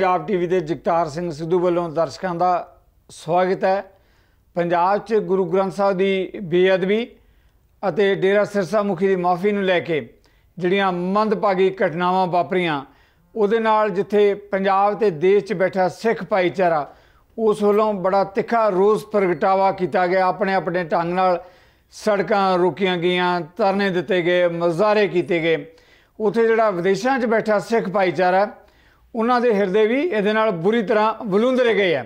Punjab TV ਦੇ ਜਗਤਾਰ ਸਿੰਘ ਸਿੱਧੂ ਵੱਲੋਂ ਦਰਸ਼ਕਾਂ ਦਾ ਸਵਾਗਤ ਹੈ ਪੰਜਾਬ 'ਚ ਗੁਰੂ ਗ੍ਰੰਥ ਸਾਹਿਬ ਦੀ ਬੇਅਦਬੀ ਅਤੇ ਡੇਰਾ ਸਿਰਸਾ ਮੁਖੀ ਦੀ ਮਾਫੀ ਨੂੰ ਲੈ ਕੇ ਜਿਹੜੀਆਂ ਮੰਦਭਾਗੀ ਘਟਨਾਵਾਂ ਵਾਪਰੀਆਂ ਉਹਦੇ ਨਾਲ ਜਿੱਥੇ ਪੰਜਾਬ ਤੇ ਦੇਸ਼ 'ਚ ਬੈਠਾ ਸਿੱਖ ਭਾਈਚਾਰਾ ਉਸ ਵੱਲੋਂ ਬੜਾ ਤਿੱਖਾ ਰੋਸ ਪ੍ਰਗਟਾਵਾ ਕੀਤਾ ਗਿਆ ਆਪਣੇ ਆਪਣੇ ਢੰਗ ਨਾਲ ਸੜਕਾਂ ਰੋਕੀਆਂ ਗਈਆਂ ਤਰਨੇ ਦਿੱਤੇ ਗਏ ਮਜ਼ਾਰੇ ਕੀਤੇ ਗਏ ਉਥੇ ਜਿਹੜਾ ਵਿਦੇਸ਼ਾਂ 'ਚ ਬੈਠਾ ਸਿੱਖ ਭਾਈਚਾਰਾ ਉਹਨਾਂ ਦੇ ਹਿਰਦੇ ਵੀ ਇਹਦੇ ਨਾਲ ਬੁਰੀ ਤਰ੍ਹਾਂ ਬਲੁੰਦਰੇ ਗਏ ਆ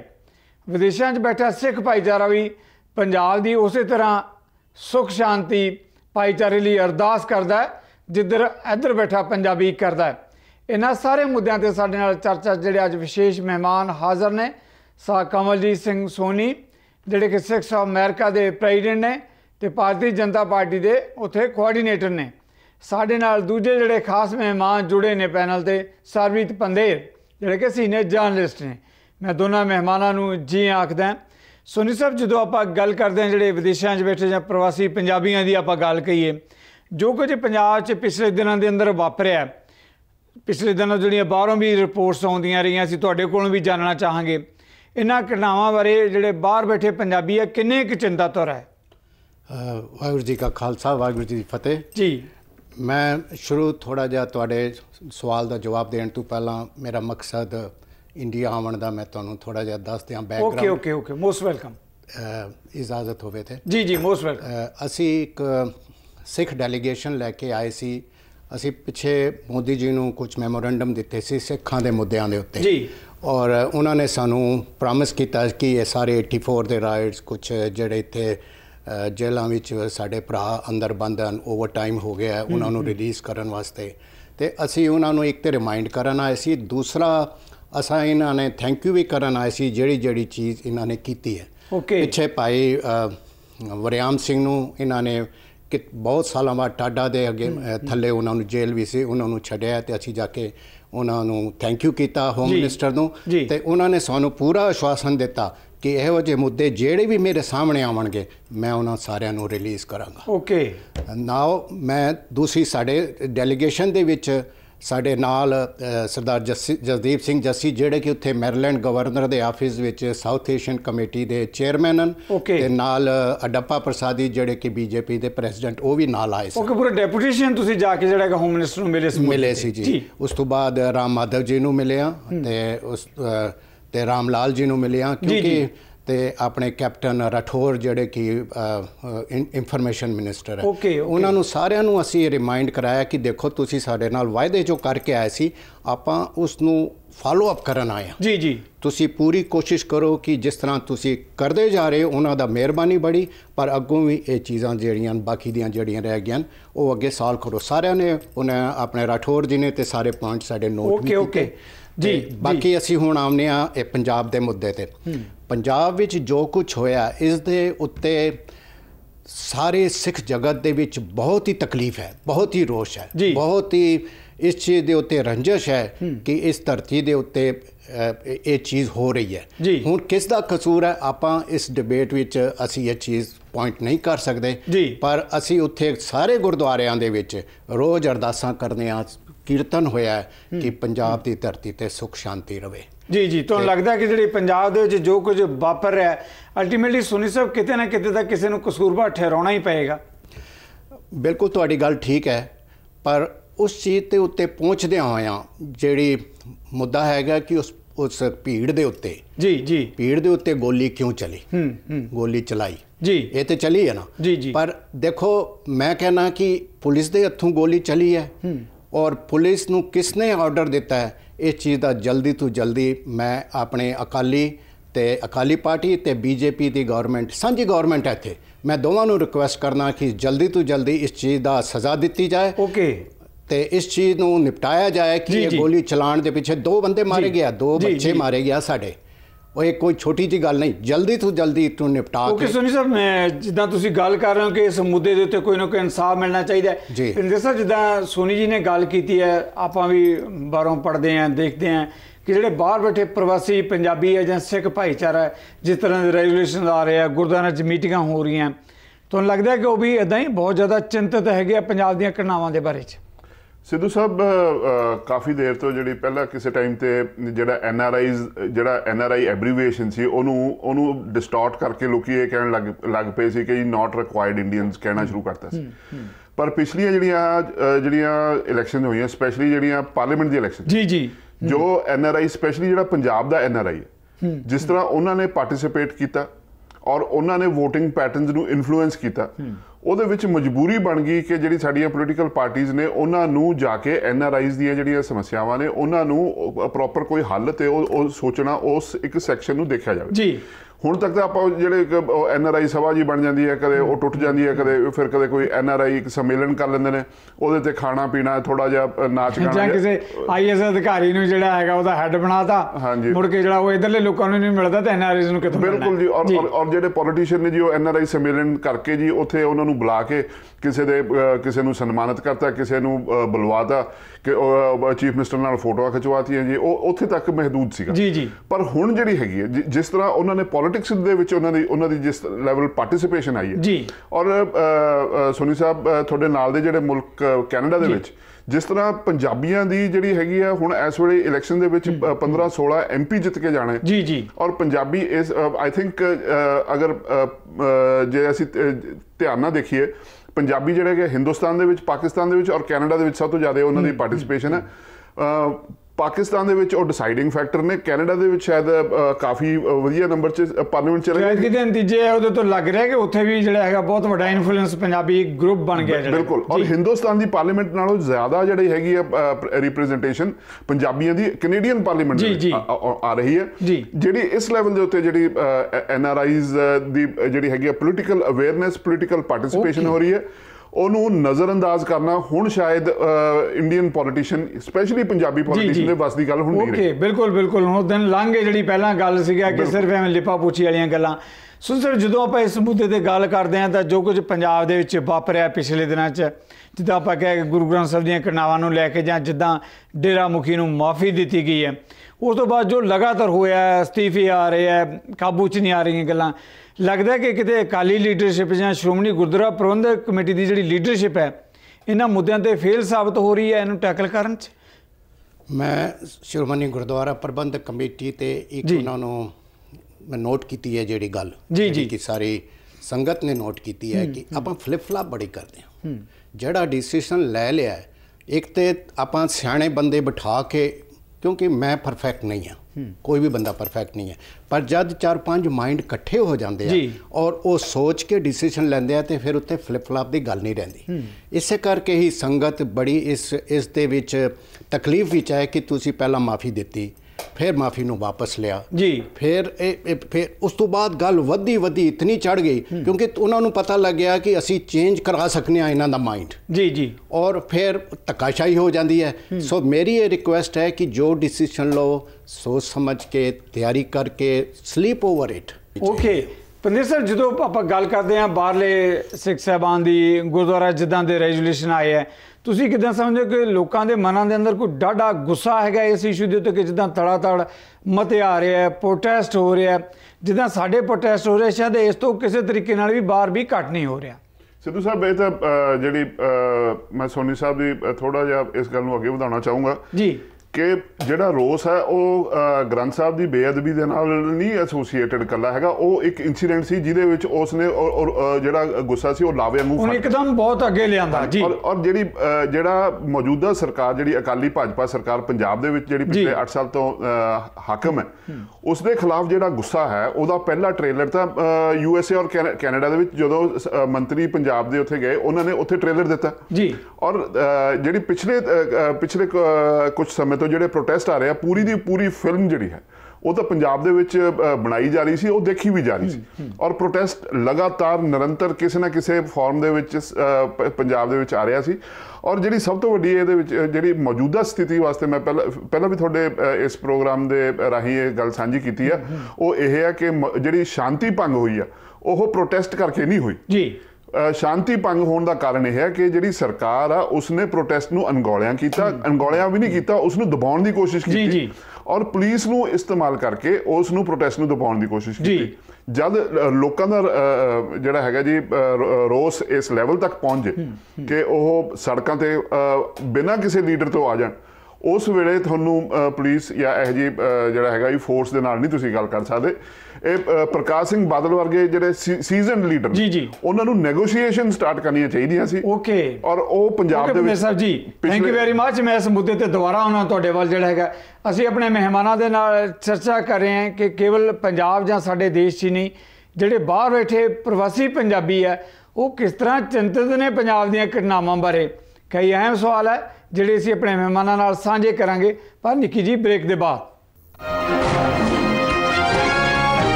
ਵਿਦੇਸ਼ਾਂ 'ਚ ਬੈਠਾ ਸਿੱਖ ਭਾਈਚਾਰਾ ਵੀ ਪੰਜਾਬ ਦੀ ਉਸੇ ਤਰ੍ਹਾਂ ਸੁਖ ਸ਼ਾਂਤੀ ਭਾਈਚਾਰੇ ਲਈ ਅਰਦਾਸ ਕਰਦਾ ਹੈ ਜਿੱਧਰ ਇੱਧਰ ਬੈਠਾ ਪੰਜਾਬੀ ਕਰਦਾ ਹੈ ਇਹਨਾਂ ਸਾਰੇ ਮੁੱਦਿਆਂ ਤੇ ਸਾਡੇ ਨਾਲ ਚਰਚਾ ਜਿਹੜੇ ਅੱਜ ਵਿਸ਼ੇਸ਼ ਮਹਿਮਾਨ ਹਾਜ਼ਰ ਨੇ ਸਾ ਕਮਲਜੀਤ ਸਿੰਘ ਸੋਨੀ ਜਿਹੜੇ ਕਿ ਸਿੱਖ ਆਫ ਅਮਰੀਕਾ ਦੇ ਪ੍ਰੈਜ਼ੀਡੈਂਟ ਨੇ ਤੇ ਭਾਰਤੀ ਜਨਤਾ ਪਾਰਟੀ ਦੇ ਉਥੇ ਕੋਆਰਡੀਨੇਟਰ ਨੇ ਸਾਡੇ ਨਾਲ ਦੂਜੇ ਜਿਹੜੇ ਖਾਸ ਮਹਿਮਾਨ ਜੁੜੇ ਨੇ ਪੈਨਲ ਤੇ ਸਰਵਜੀਤ ਪੰਦੇਰ ਜਿਹੜੇ ਕਿ ਸੀਨੀਅਰ ਜਰਨਲਿਸਟ ਨੇ ਮੈਂ ਦੋਨਾਂ ਮਹਿਮਾਨਾਂ ਨੂੰ ਜੀ ਆਖਦਾ ਸੋਨੀ ਸਾਹਿਬ ਜਦੋਂ ਆਪਾਂ ਗੱਲ ਕਰਦੇ ਹਾਂ ਜਿਹੜੇ ਵਿਦੇਸ਼ਾਂ 'ਚ ਬੈਠੇ ਜਾਂ ਪ੍ਰਵਾਸੀ ਪੰਜਾਬੀਆਂ ਦੀ ਆਪਾਂ ਗੱਲ ਕਹੀਏ ਜੋ ਕੁਝ ਪੰਜਾਬ 'ਚ ਪਿਛਲੇ ਦਿਨਾਂ ਦੇ ਅੰਦਰ ਵਾਪਰਿਆ ਪਿਛਲੇ ਦਿਨਾਂ ਜਿਹੜੀਆਂ ਬਾਹਰੋਂ ਵੀ ਰਿਪੋਰਟਸ ਆਉਂਦੀਆਂ ਰਹੀਆਂ ਸੀ ਤੁਹਾਡੇ ਕੋਲੋਂ ਵੀ ਜਾਣਨਾ ਚਾਹਾਂਗੇ ਇਹਨਾਂ ਘਟਨਾਵਾਂ ਬਾਰੇ ਜਿਹੜੇ ਬਾਹਰ ਬੈਠੇ ਪੰਜਾਬੀ ਆ ਕਿੰਨੇ ਕੁ ਚਿੰਤਾ ਤੁਰ ਹੈ ਵਾਹਿਗੁਰੂ ਜੀ ਕਾ ਖਾਲਸਾ ਵਾਹਿਗੁਰੂ ਜੀ ਦੀ ਫਤਿਹ ਜੀ ਮੈਂ ਸ਼ੁਰੂ ਥੋੜਾ ਜਿਹਾ ਤੁਹਾਡੇ ਸਵਾਲ ਦਾ ਜਵਾਬ ਦੇਣ ਤੋਂ ਪਹਿਲਾਂ ਮੇਰਾ ਮਕਸਦ ਇੰਡੀਆ ਆਉਣ ਦਾ ਮੈਂ ਤੁਹਾਨੂੰ ਥੋੜਾ ਜਿਹਾ ਦੱਸ ਦਿਆਂ background okay okay okay most welcome ਇਜਾਜ਼ਤ ਹੋਵੇ ਤੇ ਜੀ ਜੀ ਮੋਸਟ ਵੈਲਕਮ ਅਸੀਂ ਇੱਕ ਸਿੱਖ ਡੈਲੀਗੇਸ਼ਨ ਲੈ ਕੇ ਆਏ ਸੀ ਅਸੀਂ ਪਿੱਛੇ ਮੋਦੀ ਜੀ ਨੂੰ ਕੁਝ ਮੈਮੋਰੈਂਡਮ ਦਿੱਤੇ ਸੀ ਸਿੱਖਾਂ ਦੇ ਮੁੱਦਿਆਂ ਦੇ ਉੱਤੇ ਜੀ ਔਰ ਉਹਨਾਂ ਨੇ ਸਾਨੂੰ ਪ੍ਰੋਮਿਸ ਕੀਤਾ ਕਿ ਇਹ ਸਾਰੇ 84 ਦੇ ਰਾਈਟਸ ਕੁਝ ਜਿਹੜੇ ਇੱਥੇ ਜੇਲ੍ਹਾਂ ਵਿੱਚ ਸਾਡੇ ਭਰਾ ਅੰਦਰ ਬੰਦ ਹਨ ਓਵਰ ਟਾਈਮ ਹੋ ਗਿਆ ਉਹਨਾਂ ਨੂੰ ਰਿਲੀਜ਼ ਕਰਨ ਵਾਸਤੇ ਤੇ ਅਸੀਂ ਉਹਨਾਂ ਨੂੰ ਇੱਕ ਤੇ ਰਿਮਾਈਂਡ ਕਰਨ ਆਏ ਸੀ ਦੂਸਰਾ ਅਸਾਂ ਇਹਨਾਂ ਨੇ ਥੈਂਕ ਯੂ ਵੀ ਕਰਨ ਆਏ ਸੀ ਜਿਹੜੀ ਜਿਹੜੀ ਚੀਜ਼ ਇਹਨਾਂ ਨੇ ਕੀਤੀ ਹੈ ਪਿੱਛੇ ਪਾਈ ਵਰਿਆਮ ਸਿੰਘ ਨੂੰ ਇਹਨਾਂ ਨੇ ਕਿ ਬਹੁਤ ਸਾਲਾਂ ਬਾਅਦ ਟਾਡਾ ਦੇ ਅੱਗੇ ਥੱਲੇ ਉਹਨਾਂ ਨੂੰ ਜੇਲ੍ਹ ਵੀ ਸੀ ਉਹਨਾਂ ਨੂੰ ਛੱਡਿਆ ਤੇ ਅਸੀਂ ਜਾ ਕੇ ਉਹਨਾਂ ਨੂੰ ਥੈਂਕ ਯੂ ਕੀਤਾ ਹੋਮ ਮਿਨਿਸਟਰ ਨੂੰ ਤੇ ਉਹਨਾਂ ਨੇ ਸਾਨੂੰ ਪੂਰਾ ਆਸ਼ਵਾਸਨ ਦਿੱਤਾ ਕਿ ਇਹੋ ਜਿਹੇ ਮੁੱਦੇ ਜਿਹੜੇ ਵੀ ਮੇਰੇ ਸਾਹਮਣੇ ਆਉਣਗੇ ਮੈਂ ਉਹਨਾਂ ਸਾਰਿਆਂ ਨੂੰ ਰਿਲੀਜ਼ ਕਰਾਂਗਾ ਓਕੇ ਨਾਓ ਮੈਂ ਦੂਸਰੀ ਸਾਡੇ ਡੈਲੀਗੇਸ਼ਨ ਦੇ ਵਿੱਚ ਸਾਡੇ ਨਾਲ ਸਰਦਾਰ ਜਸਦੀਪ ਸਿੰਘ ਜੱਸੀ ਜਿਹੜੇ ਕਿ ਉੱਥੇ ਮੈਰੀਲੈਂਡ ਗਵਰਨਰ ਦੇ ਆਫਿਸ ਵਿੱਚ ਸਾਊਥ ਏਸ਼ੀਅਨ ਕਮੇਟੀ ਦੇ ਚੇਅਰਮੈਨ ਹਨ ਤੇ ਨਾਲ ਅਡੱਪਾ ਪ੍ਰਸਾਦੀ ਜਿਹੜੇ ਕਿ ਬੀਜੇਪੀ ਦੇ ਪ੍ਰੈਜ਼ੀਡੈਂਟ ਉਹ ਵੀ ਨਾਲ ਆਏ ਸੀ ਓਕੇ ਪੂਰਾ ਡੈਪੂਟੇਸ਼ਨ ਤੁਸੀਂ ਜਾ ਕੇ ਜਿਹੜਾ ਕਿ ਹੋਮ ਮਿਨਿਸਟਰ ਨੂੰ ਮਿਲੇ ਸੀ ਮਿਲੇ ਸੀ ਜੀ ਉਸ ਤੋਂ ਬਾਅਦ ਰਾਮ ਮਾਧਵ ਜੀ ਨੂੰ ਮਿਲੇ ਆ ਤੇ ਉਸ ਤੇ ਰਾਮ ਲਾਲ ਜੀ ਨੂੰ ਮਿਲਿਆ ਕਿਉਂਕਿ ਤੇ ਆਪਣੇ ਕੈਪਟਨ ਰਠੌਰ ਜਿਹੜੇ ਕਿ ਇਨਫੋਰਮੇਸ਼ਨ ਮਿਨਿਸਟਰ ਹੈ ਉਹਨਾਂ ਨੂੰ ਸਾਰਿਆਂ ਨੂੰ ਅਸੀਂ ਰਿਮਾਈਂਡ ਕਰਾਇਆ ਕਿ ਦੇਖੋ ਤੁਸੀਂ ਸਾਡੇ ਨਾਲ ਵਾਅਦੇ ਜੋ ਕਰਕੇ ਆਏ ਸੀ ਆਪਾਂ ਉਸ ਨੂੰ ਫਾਲੋ ਅਪ ਕਰਨ ਆਏ ਹਾਂ ਜੀ ਜੀ ਤੁਸੀਂ ਪੂਰੀ ਕੋਸ਼ਿਸ਼ ਕਰੋ ਕਿ ਜਿਸ ਤਰ੍ਹਾਂ ਤੁਸੀਂ ਕਰਦੇ ਜਾ ਰਹੇ ਉਹਨਾਂ ਦਾ ਮਿਹਰਬਾਨੀ ਬੜੀ ਪਰ ਅੱਗੋਂ ਵੀ ਇਹ ਚੀਜ਼ਾਂ ਜਿਹੜੀਆਂ ਬਾਕੀ ਦੀਆਂ ਜਿਹੜੀਆਂ ਰਹਿ ਗਈਆਂ ਉਹ ਅੱਗੇ ਸਾਲ ਕਰੋ ਸਾਰਿਆਂ ਨੇ ਉਹਨਾਂ ਆਪਣੇ ਰਾਠੌਰ ਜੀ ਨੇ ਤੇ ਸਾਰੇ ਪੁਆਇੰਟ ਸਾਡੇ ਨੋਟ ਵੀ ਕੀਤੇ ਓਕੇ ਓਕੇ ਜੀ ਬਾਕੀ ਅਸੀਂ ਹੁਣ ਆਉਂਦੇ ਆ ਇਹ ਪੰਜਾਬ ਦੇ ਮੁੱਦੇ ਤੇ ਪੰਜਾਬ ਵਿੱਚ ਜੋ ਕੁਝ ਹੋਇਆ ਇਸ ਦੇ ਉੱਤੇ ਸਾਰੇ ਸਿੱਖ ਜਗਤ ਦੇ ਵਿੱਚ ਬਹੁਤ ਹੀ ਤਕਲੀਫ ਹੈ ਬਹੁਤ ਹੀ ਰੋਸ਼ ਹੈ ਬਹੁਤ ਹੀ ਇਸ ਚੀਜ਼ ਦੇ ਉੱਤੇ ਰੰਜਸ਼ ਹੈ ਕਿ ਇਸ ਧਰਤੀ ਦੇ ਉੱਤੇ ਇਹ ਚੀਜ਼ ਹੋ ਰਹੀ ਹੈ ਹੁਣ ਕਿਸ ਦਾ ਕਸੂਰ ਹੈ ਆਪਾਂ ਇਸ ਡਿਬੇਟ ਵਿੱਚ ਅਸੀਂ ਇਹ ਚੀਜ਼ ਪੁਆਇੰਟ ਨਹੀਂ ਕਰ ਸਕਦੇ ਪਰ ਅਸੀਂ ਉੱਥੇ ਸਾਰੇ ਗੁਰਦੁਆਰਿਆਂ ਦੇ ਵਿੱਚ ਰੋਜ਼ ਅਰਦਾਸਾਂ ਕਰਦੇ ਆਂ ਕੀਰਤਨ ਹੋਇਆ ਕਿ ਪੰਜਾਬ ਦੀ ਧਰਤੀ ਤੇ ਸੁਖ ਸ਼ਾਂਤੀ ਰਵੇ ਜੀ ਜੀ ਤੁਹਾਨੂੰ ਲੱਗਦਾ ਕਿ ਜਿਹੜੀ ਪੰਜਾਬ ਦੇ ਵਿੱਚ ਜੋ ਕੁਝ ਵਾਪਰ ਰਿਹਾ ਹੈ ਅਲਟੀਮੇਟਲੀ ਸੁਨੀ ਸਾਹਿਬ ਕਿਤੇ ਨਾ ਕਿਤੇ ਤਾਂ ਕਿਸੇ ਨੂੰ ਕਸੂਰਬਾ ਠਹਿਰਾਉਣਾ ਹੀ ਪਏਗਾ ਬਿਲਕੁਲ ਤੁਹਾਡੀ ਗੱਲ ਠੀਕ ਹੈ ਪਰ ਉਸ ਚੀਜ਼ ਤੇ ਉੱਤੇ ਪਹੁੰਚਦੇ ਹੋਇਆ ਜਿਹੜੀ ਮੁੱਦਾ ਹੈਗਾ ਕਿ ਉਸ ਉਸ ਭੀੜ ਦੇ ਉੱਤੇ ਜੀ ਜੀ ਭੀੜ ਦੇ ਉੱਤੇ ਗੋਲੀ ਕਿਉਂ ਚਲੀ ਹੂੰ ਹੂੰ ਗੋਲੀ ਚਲਾਈ ਜੀ ਇਹ ਤੇ ਚਲੀ ਹੈ ਨਾ ਜੀ ਜੀ ਪਰ ਦੇਖੋ ਮੈਂ ਕਹਿਣਾ ਕਿ ਪੁਲਿਸ ਦੇ ਹੱਥੋਂ ਗੋਲੀ ਚਲੀ ਹੈ ਔਰ ਪੁਲਿਸ ਨੂੰ ਕਿਸ ਨੇ ਆਰਡਰ ਦਿੱਤਾ ਹੈ ਇਸ ਚੀਜ਼ ਦਾ ਜਲਦੀ ਤੋਂ ਜਲਦੀ ਮੈਂ ਆਪਣੇ ਅਕਾਲੀ ਤੇ ਅਕਾਲੀ ਪਾਰਟੀ ਤੇ ਬੀਜੇਪੀ ਦੀ ਗਵਰਨਮੈਂਟ ਸਾਂਝੀ ਗਵਰਨਮੈਂਟ ਹੈ ਇੱਥੇ ਮੈਂ ਦੋਵਾਂ ਨੂੰ ਰਿਕੁਐਸਟ ਕਰਨਾ ਕਿ ਜਲਦੀ ਤੋਂ ਜਲਦੀ ਇਸ ਚੀਜ਼ ਦਾ ਸਜ਼ਾ ਦਿੱਤੀ ਜਾਏ ਓਕੇ ਤੇ ਇਸ ਚੀਜ਼ ਨੂੰ ਨਿਪਟਾਇਆ ਜਾਏ ਕਿ ਇਹ ਗੋਲੀ ਚਲਾਣ ਦੇ ਪਿੱਛੇ ਦੋ ਬੰਦੇ ਮਾਰੇ ਗਿਆ ਦੋ ਬੱਚੇ ਮਾਰੇ ਗਿਆ ਸਾਡੇ ਉਹ ਇਹ ਕੋਈ ਛੋਟੀ ਜੀ ਗੱਲ ਨਹੀਂ ਜਲਦੀ ਤੋਂ ਜਲਦੀ ਤੋਂ ਨਿਪਟਾ ਕੇ ਓਕੇ ਸੁਨੀ ਸਰ ਜਿੱਦਾਂ ਤੁਸੀਂ ਗੱਲ ਕਰ ਰਹੇ ਹੋ ਕਿ ਇਸ ਮੁੱਦੇ ਦੇ ਉੱਤੇ ਕੋਈ ਨਾ ਕੋਈ ਇਨਸਾਫ ਮਿਲਣਾ ਚਾਹੀਦਾ ਹੈ ਰਿੰਦਰ ਸਾਹਿਬ ਜਿੱਦਾਂ ਸੋਨੀ ਜੀ ਨੇ ਗੱਲ ਕੀਤੀ ਹੈ ਆਪਾਂ ਵੀ ਬਾਹਰੋਂ ਪੜਦੇ ਆਂ ਦੇਖਦੇ ਆਂ ਕਿ ਜਿਹੜੇ ਬਾਹਰ ਬੈਠੇ ਪ੍ਰਵਾਸੀ ਪੰਜਾਬੀ ਹੈ ਜਾਂ ਸਿੱਖ ਭਾਈਚਾਰਾ ਜਿਸ ਤਰ੍ਹਾਂ ਦੇ ਰੈਗੂਲੇਸ਼ਨ ਆ ਰਹੇ ਆ ਗੁਰਦਾਨਾ 'ਚ ਮੀਟਿੰਗਾਂ ਹੋ ਰਹੀਆਂ ਤੁਹਾਨੂੰ ਲੱਗਦਾ ਕਿ ਉਹ ਵੀ ਇਦਾਂ ਹੀ ਬਹੁਤ ਜ਼ਿਆਦਾ ਚਿੰਤਤ ਹੈਗੇ ਆ ਪੰਜਾਬ ਦੀਆਂ ਘਟਨਾਵਾਂ ਦੇ ਬਾਰੇ ਵਿੱਚ ਸਿੱਧੂ ਸਾਹਿਬ ਕਾਫੀ ਦੇਰ ਤੋਂ ਜਿਹੜੀ ਪਹਿਲਾਂ ਕਿਸੇ ਟਾਈਮ ਤੇ ਜਿਹੜਾ ਐਨ ਆਰ ਆਈਜ਼ ਜਿਹੜਾ ਐਨ ਆਰ ਆਈ ਐਬਰੀਵੇਸ਼ਨ ਸੀ ਉਹਨੂੰ ਉਹਨੂੰ ਡਿਸਟੋਰਟ ਕਰਕੇ ਲੋਕੀ ਇਹ ਕਹਿਣ ਲੱਗ ਲੱਗ ਪਏ ਸੀ ਕਿ ਨਾਟ ਰਿਕੁਆਇਰਡ ਇੰਡੀਅਨਸ ਕਹਿਣਾ ਸ਼ੁਰੂ ਕਰਤਾ ਸੀ ਪਰ ਪਿਛਲੀਆਂ ਜਿਹੜੀਆਂ ਜਿਹੜੀਆਂ ਇਲੈਕਸ਼ਨ ਹੋਈਆਂ ਸਪੈਸ਼ਲੀ ਜਿਹੜੀਆਂ ਪਾਰਲੀਮੈਂਟ ਦੀ ਇਲੈਕਸ਼ਨ ਜੀ ਜੀ ਜੋ ਐਨ ਆਰ ਆਈ ਸਪੈਸ਼ਲੀ ਜਿਹੜਾ ਪੰਜਾਬ ਦਾ ਐਨ ਆਰ ਆਈ ਜਿਸ ਤਰ੍ਹਾਂ ਉਹਨਾਂ ਨੇ ਪਾਰਟਿਸਿਪੇਟ ਕੀਤਾ ਔਰ ਉਹਨਾਂ ਨੇ VOTING ਪੈਟਰਨਸ ਨੂੰ ਇਨਫਲੂਐਂਸ ਕੀਤਾ ਉਹਦੇ ਵਿੱਚ ਮਜਬੂਰੀ ਬਣ ਗਈ ਕਿ ਜਿਹੜੀ ਸਾਡੀਆਂ ਪੋਲੀਟੀਕਲ ਪਾਰਟੀਆਂ ਨੇ ਉਹਨਾਂ ਨੂੰ ਜਾ ਕੇ ਐਨ ਆਰ ਆਈਜ਼ ਦੀਆਂ ਜਿਹੜੀਆਂ ਸਮੱਸਿਆਵਾਂ ਨੇ ਉਹਨਾਂ ਨੂੰ ਪ੍ਰੋਪਰ ਕੋਈ ਹੱਲ ਤੇ ਉਹ ਸੋਚਣਾ ਉਸ ਇੱਕ ਸੈਕਸ਼ਨ ਨੂੰ ਦੇਖਿਆ ਜਾਵੇ ਜੀ ਹੁਣ ਤੱਕ ਤਾਂ ਆਪਾਂ ਜਿਹੜੇ ਐਨ ਆਰ ਆਈ ਸਭਾ ਜੀ ਬਣ ਜਾਂਦੀ ਹੈ ਕਦੇ ਉਹ ਟੁੱਟ ਜਾਂਦੀ ਹੈ ਕਦੇ ਫਿਰ ਕਦੇ ਕੋਈ ਐਨ ਆਰ ਆਈ ਇੱਕ ਸੰਮੇਲਨ ਕਰ ਲੈਂਦੇ ਨੇ ਉਹਦੇ ਤੇ ਖਾਣਾ ਪੀਣਾ ਥੋੜਾ ਜਿਹਾ ਨਾਚ ਗਾਣਾ ਜਾਂ ਕਿਸੇ ਆਈਐਸ ਅਧਿਕਾਰੀ ਨੂੰ ਜਿਹੜਾ ਹੈਗਾ ਉਹਦਾ ਹੈੱਡ ਬਣਾਤਾ ਮੁੜ ਕੇ ਜਿਹੜਾ ਉਹ ਇਧਰਲੇ ਲੋਕਾਂ ਨੂੰ ਨਹੀਂ ਮਿਲਦਾ ਤਾਂ ਐਨ ਆਰ ਆਈ ਨੂੰ ਕਿੱਥੋਂ ਬਿਲਕੁਲ ਜੀ ਔਰ ਔਰ ਜਿਹੜੇ ਪੋਲੀਟੀਸ਼ੀਅਨ ਨੇ ਜੀ ਉਹ ਐਨ ਆਰ ਆਈ ਸੰਮੇਲਨ ਕਰਕੇ ਜੀ ਉੱਥੇ ਉਹਨਾਂ ਨੂੰ ਬੁਲਾ ਕੇ ਕਿਸੇ ਦੇ ਕਿਸੇ ਨੂੰ ਸਨਮਾਨਿਤ ਕਰਤਾ ਕਿਸੇ ਨੂੰ ਬੁਲਵਾਤਾ ਕਿ ਚੀਫ ਮਿਨਿਸਟਰ ਨਾਲ ਫੋਟੋਆਂ ਖਿਚਵਾਤੀਆਂ ਜੀ ਉਹ ਉੱਥੇ ਤੱਕ ਮਹਦੂਦ ਸੀਗਾ ਜੀ ਜੀ ਪਰ ਹੁਣ ਜਿਹੜੀ ਹੈਗੀ ਹੈ ਜਿਸ ਤਰ੍ਹਾਂ ਉਹਨਾਂ ਨੇ ਪੋਲਿਟਿਕਸ ਦੇ ਵਿੱਚ ਉਹਨਾਂ ਦੀ ਉਹਨਾਂ ਦੀ ਜਿਸ ਲੈਵਲ ਪਾਰਟਿਸਿਪੇਸ਼ਨ ਆਈ ਹੈ ਜੀ ਔਰ ਸੋਨੀ ਸਾਹਿਬ ਤੁਹਾਡੇ ਨਾਲ ਦੇ ਜਿਹੜੇ ਮੁਲਕ ਕੈਨੇਡਾ ਦੇ ਵਿੱਚ ਜਿਸ ਤਰ੍ਹਾਂ ਪੰਜਾਬੀਆਂ ਦੀ ਜਿਹੜੀ ਹੈਗੀ ਆ ਹੁਣ ਇਸ ਵੇਲੇ ਇਲੈਕਸ਼ਨ ਦੇ ਵਿੱਚ 15 16 ਐਮਪੀ ਜਿੱਤ ਕੇ ਜਾਣੇ ਜੀ ਜੀ ਔਰ ਪੰਜਾਬੀ ਇਸ ਆਈ ਥਿੰਕ ਅਗਰ ਜੇ ਅਸੀਂ ਧਿਆਨ ਨਾਲ ਦੇਖੀਏ ਪੰਜਾਬੀ ਜਿਹੜੇ ਹੈ ਹਿੰਦੁਸਤਾਨ ਦੇ ਵਿੱਚ ਪਾਕਿਸਤਾਨ ਦੇ ਵਿੱਚ ਔਰ ਕੈਨੇਡਾ ਦੇ ਵਿੱਚ ਸਭ ਤੋਂ ਜ਼ਿਆਦਾ ਉਹਨਾਂ ਦੀ ਪਾਰਟਿਸਿਪੇਸ਼ਨ ਹੈ ਪਾਕਿਸਤਾਨ ਦੇ ਵਿੱਚ ਉਹ ਡਿਸਾਈਡਿੰਗ ਫੈਕਟਰ ਨੇ ਕੈਨੇਡਾ ਦੇ ਵਿੱਚ ਸ਼ਾਇਦ ਕਾਫੀ ਵਧੀਆ ਨੰਬਰ 'ਚ ਪਾਰਲੀਮੈਂਟ ਚਲੇ ਸ਼ਾਇਦ ਕਿਤੇ ਨਤੀਜੇ ਉਹਦੇ ਤੋਂ ਲੱਗ ਰਿਹਾ ਕਿ ਉੱਥੇ ਵੀ ਜਿਹੜਾ ਹੈਗਾ ਬਹੁਤ ਵੱਡਾ ਇਨਫਲੂਐਂਸ ਪੰਜਾਬੀ ਗਰੁੱਪ ਬਣ ਗਿਆ ਜਿਹੜਾ ਬਿਲਕੁਲ ਔਰ ਹਿੰਦੁਸਤਾਨ ਦੀ ਪਾਰਲੀਮੈਂਟ ਨਾਲੋਂ ਜ਼ਿਆਦਾ ਜਿਹੜੀ ਹੈਗੀ ਆ ਰਿਪਰੈਜ਼ੈਂਟੇਸ਼ਨ ਪੰਜਾਬੀਆਂ ਦੀ ਕੈਨੇਡੀਅਨ ਪਾਰਲੀਮੈਂਟ ਆ ਰਹੀ ਹੈ ਜਿਹੜੀ ਇਸ ਲੈਵਲ ਦੇ ਉੱਤੇ ਜਿਹੜੀ ਐਨ ਆਰ ਆਈਜ਼ ਦੀ ਜਿਹੜੀ ਹੈਗੀ ਆ ਪੋਲਿਟੀਕਲ ਅਵੇਅਰਨੈਸ ਪੋਲਿਟੀਕਲ ਪਾਰਟਿਸਿਪੇਸ਼ਨ ਹੋ ਰਹੀ ਹੈ ਉਹਨੂੰ ਨਜ਼ਰਅੰਦਾਜ਼ ਕਰਨਾ ਹੁਣ ਸ਼ਾਇਦ Indian politician specially Punjabi politician ਦੇ ਵਸਦੀ ਦੀ ਗੱਲ ਹੁਣ ਨਹੀਂ ਰਹੀ ਓਕੇ ਬਿਲਕੁਲ ਬਿਲਕੁਲ ਉਹ ਦਿਨ ਲੰਘੇ ਜਿਹੜੀ ਪਹਿਲਾਂ ਗੱਲ ਸੀਗਾ ਕਿ ਸਿਰਫ ਐਵੇਂ ਲਿਪਾ ਪੂਛੀ ਵਾਲੀਆਂ ਗੱਲਾਂ ਸੋ ਸਰ ਜਦੋਂ ਆਪਾਂ ਇਸ ਮੁੱਦੇ ਤੇ ਗੱਲ ਕਰਦੇ ਆਂ ਤਾਂ ਜੋ ਕੁਝ ਪੰਜਾਬ ਦੇ ਵਿੱਚ ਵਾਪਰਿਆ ਪਿਛਲੇ ਦਿਨਾਂ 'ਚ ਜਿੱਦਾਂ ਆਪਾਂ ਕਿ ਗੁਰੂ ਗ੍ਰੰਥ ਸਾਹਿਬ ਦੀਆਂ ਕਿਰਨਾਵਾਂ ਨੂੰ ਲੈ ਕੇ ਜਾਂ ਜਿੱਦਾਂ ਡੇਰਾ ਮੁਖੀ ਨੂੰ ਮਾਫੀ ਦਿੱਤੀ ਗਈ ਹੈ ਉਸ ਤੋਂ ਬਾਅਦ ਜੋ ਲਗਾਤਾਰ ਹੋਇਆ ਅਸਤੀਫੇ ਆ ਰਹੇ ਹੈ ਕਾਬੂ 'ਚ ਨਹੀਂ ਆ ਰਹੀਆਂ ਗੱਲਾਂ ਲੱਗਦਾ ਕਿ ਕਿਤੇ ਅਕਾਲੀ ਲੀਡਰਸ਼ਿਪ ਜਾਂ ਸ਼੍ਰੋਮਣੀ ਗੁਰਦੁਆਰਾ ਪ੍ਰਬੰਧਕ ਕਮੇਟੀ ਦੀ ਜਿਹੜੀ ਲੀਡਰਸ਼ਿਪ ਹੈ ਇਹਨਾਂ ਮੁੱਦਿਆਂ ਤੇ ਫੇਲ ਸਾਬਤ ਹੋ ਰਹੀ ਹੈ ਇਹਨੂੰ ਟੈਕਲ ਕਰਨ 'ਚ ਮੈਂ ਸ਼੍ਰੋਮਣੀ ਗੁਰਦੁਆਰਾ ਪ੍ਰਬੰਧਕ ਕਮੇਟੀ ਤੇ ਇੱਕ ਉਹਨਾਂ ਨੂੰ ਮੈਂ ਨੋਟ ਕੀਤੀ ਹੈ ਜਿਹੜੀ ਗੱਲ ਜੀ ਕਿ ਸਾਰੇ ਸੰਗਤ ਨੇ ਨੋਟ ਕੀਤੀ ਹੈ ਕਿ ਆਪਾਂ ਫਲਿਪ ਫਲਾਪ ਬੜੀ ਕਰਦੇ ਹਾਂ ਜਿਹੜਾ ਡਿਸੀਜਨ ਲੈ ਲਿਆ ਇੱਕ ਤੇ ਆਪਾਂ ਸਿਆਣੇ ਬੰਦੇ ਬਿਠਾ ਕੇ ਕਿਉਂਕਿ ਮੈਂ ਪਰਫੈਕਟ ਨਹੀਂ ਹਾਂ ਕੋਈ ਵੀ ਬੰਦਾ ਪਰਫੈਕਟ ਨਹੀਂ ਹੈ ਪਰ ਜਦ ਚਾਰ ਪੰਜ ਮਾਈਂਡ ਇਕੱਠੇ ਹੋ ਜਾਂਦੇ ਆ ਔਰ ਉਹ ਸੋਚ ਕੇ ਡਿਸੀਜਨ ਲੈਂਦੇ ਆ ਤੇ ਫਿਰ ਉੱਤੇ ਫਲਿਪ ਫਲਾਪ ਦੀ ਗੱਲ ਨਹੀਂ ਰਹਿੰਦੀ ਇਸੇ ਕਰਕੇ ਹੀ ਸੰਗਤ ਬੜੀ ਇਸ ਇਸ ਦੇ ਵਿੱਚ ਤਕਲੀਫ ਵਿੱਚ ਚਾਹੇ ਕਿ ਤੁਸੀਂ ਪਹਿਲਾਂ ਮਾਫੀ ਦਿੱਤੀ ਫਿਰ ਮਾਫੀ ਨੂੰ ਵਾਪਸ ਲਿਆ ਜੀ ਫਿਰ ਇਹ ਫਿਰ ਉਸ ਤੋਂ ਬਾਅਦ ਗੱਲ ਵੱਧੀ ਵੱਧੀ ਇਤਨੀ ਚੜ ਗਈ ਕਿਉਂਕਿ ਉਹਨਾਂ ਨੂੰ ਪਤਾ ਲੱਗ ਗਿਆ ਕਿ ਅਸੀਂ ਚੇਂਜ ਕਰਾ ਸਕਨੇ ਆ ਇਹਨਾਂ ਦਾ ਮਾਈਂਡ ਜੀ ਜੀ ਔਰ ਫਿਰ ਤਕਾਸ਼ਾਈ ਹੋ ਜਾਂਦੀ ਹੈ ਸੋ ਮੇਰੀ ਇਹ ਰਿਕੁਐਸਟ ਹੈ ਕਿ ਜੋ ਡਿਸੀਜਨ ਲਓ ਸੋਚ ਸਮਝ ਕੇ ਤਿਆਰੀ ਕਰਕੇ ਸਲੀਪ ਓਵਰ ਇਟ ਓਕੇ ਪੰਦੇਰ ਸਰ ਜਦੋਂ ਆਪਾਂ ਗੱਲ ਕਰਦੇ ਆ ਬਾਹਰਲੇ ਸਿੱਖ ਸਹਿਬਾਨ ਦੀ ਗੁਰਦੁਆਰਾ ਜਿੱਦਾਂ ਦੇ ਰੈਜੂਲੇਸ਼ਨ ਆਏ ਹੈ ਤੁਸੀਂ ਕਿਦਾਂ ਸਮਝਦੇ ਕਿ ਲੋਕਾਂ ਦੇ ਮਨਾਂ ਦੇ ਅੰਦਰ ਕੋਈ ਡਾਡਾ ਗੁੱਸਾ ਹੈਗਾ ਇਸ ਇਸ਼ੂ ਦੇ ਉੱਤੇ ਕਿ ਜਿੱਦਾਂ ਤੜਾ ਤੜ ਮਤੇ ਆ ਰਿਹਾ ਹੈ ਪ੍ਰੋਟੈਸਟ ਹੋ ਰਿਹਾ ਜਿੱਦਾਂ ਸਾਡੇ ਪ੍ਰੋਟੈਸਟ ਹੋ ਰਹੇ ਸ਼ਾਇਦ ਇਸ ਤੋਂ ਕਿਸੇ ਤਰੀਕੇ ਨਾਲ ਵੀ ਬਾਹਰ ਵੀ ਘਟ ਨਹੀਂ ਹੋ ਰਿਹਾ ਸਿੱਧੂ ਸਾਹਿਬ ਇਹ ਤਾਂ ਜਿਹੜੀ ਮੈਂ ਸੋਨੀ ਸਾਹਿਬ ਦੀ ਥੋੜਾ ਜਿਹਾ ਇਸ ਗੱਲ ਨੂੰ ਅੱਗੇ ਵਧਾਉਣਾ ਚਾਹੂੰਗਾ ਜੀ ਕਿ ਜਿਹੜਾ ਰੋਸ ਹੈ ਉਹ ਗ੍ਰੰਥ ਸਾਹਿਬ ਦੀ ਬੇਅਦਬੀ ਦੇ ਨਾਲ ਨਹੀਂ ਐਸੋਸੀਏਟਡ ਕੱਲਾ ਹੈਗਾ ਉਹ ਇੱਕ ਇਨਸੀਡੈਂਟ ਸੀ ਜਿਹਦੇ ਵਿੱਚ ਉਸ ਨੇ ਜਿਹੜਾ ਗੁੱਸਾ ਸੀ ਉਹ ਲਾਵੇ ਮੂੰਹ ਉਹ ਇੱਕਦਮ ਬਹੁਤ ਅੱਗੇ ਲਿਆਂਦਾ ਜੀ ਔਰ ਜਿਹੜੀ ਜਿਹੜਾ ਮੌਜੂਦਾ ਸਰਕਾਰ ਜਿਹੜੀ ਅਕਾਲੀ ਭਾਜਪਾ ਸਰਕਾਰ ਪੰਜਾਬ ਦੇ ਵਿੱਚ ਜਿਹੜੀ ਪਿਛਲੇ 8 ਸਾਲ ਤੋਂ ਹਾਕਮ ਹੈ ਉਸ ਦੇ ਖਿਲਾਫ ਜਿਹੜਾ ਗੁੱਸਾ ਹੈ ਉਹਦਾ ਪਹਿਲਾ ਟ੍ਰੇਲਰ ਤਾਂ ਯੂ ਐਸ ਏ ਔਰ ਕੈਨੇਡਾ ਦੇ ਵਿੱਚ ਜਦੋਂ ਮੰਤਰੀ ਪੰਜਾਬ ਦੇ ਉੱਥੇ ਗਏ ਉਹਨਾਂ ਨੇ ਉੱਥੇ ਟ੍ਰੇਲਰ ਦਿੱਤਾ ਜੀ ਔਰ ਜਿਹੜੀ ਪਿਛਲੇ ਪਿਛਲੇ ਕੁਝ ਸਮੇਂ ਤੋਂ ਜਿਹੜੇ ਪ੍ਰੋਟੈਸਟ ਆ ਰਹੇ ਆ ਪੂਰੀ ਦੀ ਪੂਰੀ ਫਿਲਮ ਜਿਹੜੀ ਹੈ ਉਹ ਤਾਂ ਪੰਜਾਬ ਦੇ ਵਿੱਚ ਬਣਾਈ ਜਾ ਰਹੀ ਸੀ ਉਹ ਦੇਖੀ ਵੀ ਜਾ ਰਹੀ ਸੀ ਔਰ ਪ੍ਰੋਟੈਸਟ ਲਗਾਤਾਰ ਨਿਰੰਤਰ ਕਿਸੇ ਨਾ ਕਿਸੇ ਫਾਰਮ ਦੇ ਵਿੱਚ ਪੰਜਾਬ ਦੇ ਵਿੱਚ ਆ ਰਿਹਾ ਸੀ ਔਰ ਜਿਹੜੀ ਸਭ ਤੋਂ ਵੱਡੀ ਇਹਦੇ ਵਿੱਚ ਜਿਹੜੀ ਮੌਜੂਦਾ ਸਥਿਤੀ ਵਾਸਤੇ ਮੈਂ ਪਹਿਲਾਂ ਪਹਿਲਾਂ ਵੀ ਤੁਹਾਡੇ ਇਸ ਪ੍ਰੋਗਰਾਮ ਦੇ ਰਾਹੀਂ ਇਹ ਗੱਲ ਸਾਂਝੀ ਕੀਤੀ ਆ ਉਹ ਇਹ ਹੈ ਕਿ ਜਿਹੜੀ ਸ਼ਾਂਤੀ ਭੰਗ ਹੋਈ ਆ ਉਹ ਪ੍ਰੋਟੈਸਟ ਕਰਕੇ ਨਹੀਂ ਹੋਈ ਜੀ ਸ਼ਾਂਤੀ ਭੰਗ ਹੋਣ ਦਾ ਕਾਰਨ ਇਹ ਹੈ ਕਿ ਜਿਹੜੀ ਸਰਕਾਰ ਆ ਉਸਨੇ ਪ੍ਰੋਟੈਸਟ ਨੂੰ ਅਣਗੌਲਿਆਂ ਕੀਤਾ ਅਣਗੌਲਿਆਂ ਵੀ ਨਹੀਂ ਕੀਤਾ ਉਸ ਨੂੰ ਦਬਾਉਣ ਦੀ ਕੋਸ਼ਿਸ਼ ਕੀਤੀ ਜੀ ਜੀ ਔਰ ਪੁਲਿਸ ਨੂੰ ਇਸਤੇਮਾਲ ਕਰਕੇ ਉਸ ਨੂੰ ਪ੍ਰੋਟੈਸਟ ਨੂੰ ਦਬਾਉਣ ਦੀ ਕੋਸ਼ਿਸ਼ ਕੀਤੀ ਜਦ ਲੋਕਾਂ ਦਾ ਜਿਹੜਾ ਹੈਗਾ ਜੀ ਰੋਸ ਇਸ ਲੈਵਲ ਤੱਕ ਪਹੁੰਚ ਜੇ ਕਿ ਉਹ ਸੜਕਾਂ ਤੇ ਬਿਨਾਂ ਕਿਸੇ ਲੀਡਰ ਤੋਂ ਆ ਜਾਣ ਉਸ ਵੇਲੇ ਤੁਹਾਨੂੰ ਪੁਲਿਸ ਜਾਂ ਇਹ ਜੀ ਜਿਹੜਾ ਹੈਗਾ ਇਹ ਫੋਰਸ ਦੇ ਨਾਲ ਨਹੀਂ ਤੁਸੀਂ ਗੱਲ ਕਰ ਸਕਦੇ ਇਹ ਪ੍ਰਕਾਸ਼ ਸਿੰਘ ਬਾਦਲ ਵਰਗੇ ਜਿਹੜੇ ਸੀਜ਼ਨ ਲੀਡਰ ਜੀ ਜੀ ਉਹਨਾਂ ਨੂੰ ਨੈਗੋਸ਼ੀਏਸ਼ਨ ਸਟਾਰਟ ਕਰਨੀਆਂ ਚਾਹੀਦੀਆਂ ਸੀ ਓਕੇ ਔਰ ਉਹ ਪੰਜਾਬ ਦੇ ਵਿੱਚ ਸਰ ਜੀ ਥੈਂਕ ਯੂ ਵੈਰੀ ਮੱਚ ਮੈਂ ਇਸ ਮੁੱਦੇ ਤੇ ਦੁਬਾਰਾ ਆਉਣਾ ਤੁਹਾਡੇ ਵੱਲ ਜਿਹੜਾ ਹੈਗਾ ਅਸੀਂ ਆਪਣੇ ਮਹਿਮਾਨਾਂ ਦੇ ਨਾਲ ਚਰਚਾ ਕਰ ਰਹੇ ਹਾਂ ਕਿ ਕੇਵਲ ਪੰਜਾਬ ਜਾਂ ਸਾਡੇ ਦੇਸ਼ 'ਚ ਹੀ ਨਹੀਂ ਜਿਹੜੇ ਬਾਹਰ ਬੈਠੇ ਪ੍ਰਵਾਸੀ ਪੰਜਾਬੀ ਆ ਉਹ ਕਿਸ ਤਰ੍ਹਾਂ ਚਿੰਤਤ ਨੇ ਪੰਜਾਬ ਦੀਆਂ ਘਟਨਾਵਾਂ ਬਾਰੇ ਕਈ ਅਹਿਮ ਸਵਾਲ ਹੈ ਜਿਹੜੇ ਅਸੀਂ ਆਪਣੇ ਮਹਿਮਾਨਾਂ ਨਾਲ ਸਾਂਝੇ ਕਰਾਂਗੇ ਪਰ ਨਿੱਕੀ ਜੀ ਬ੍ਰੇਕ ਦੇ ਬਾਅਦ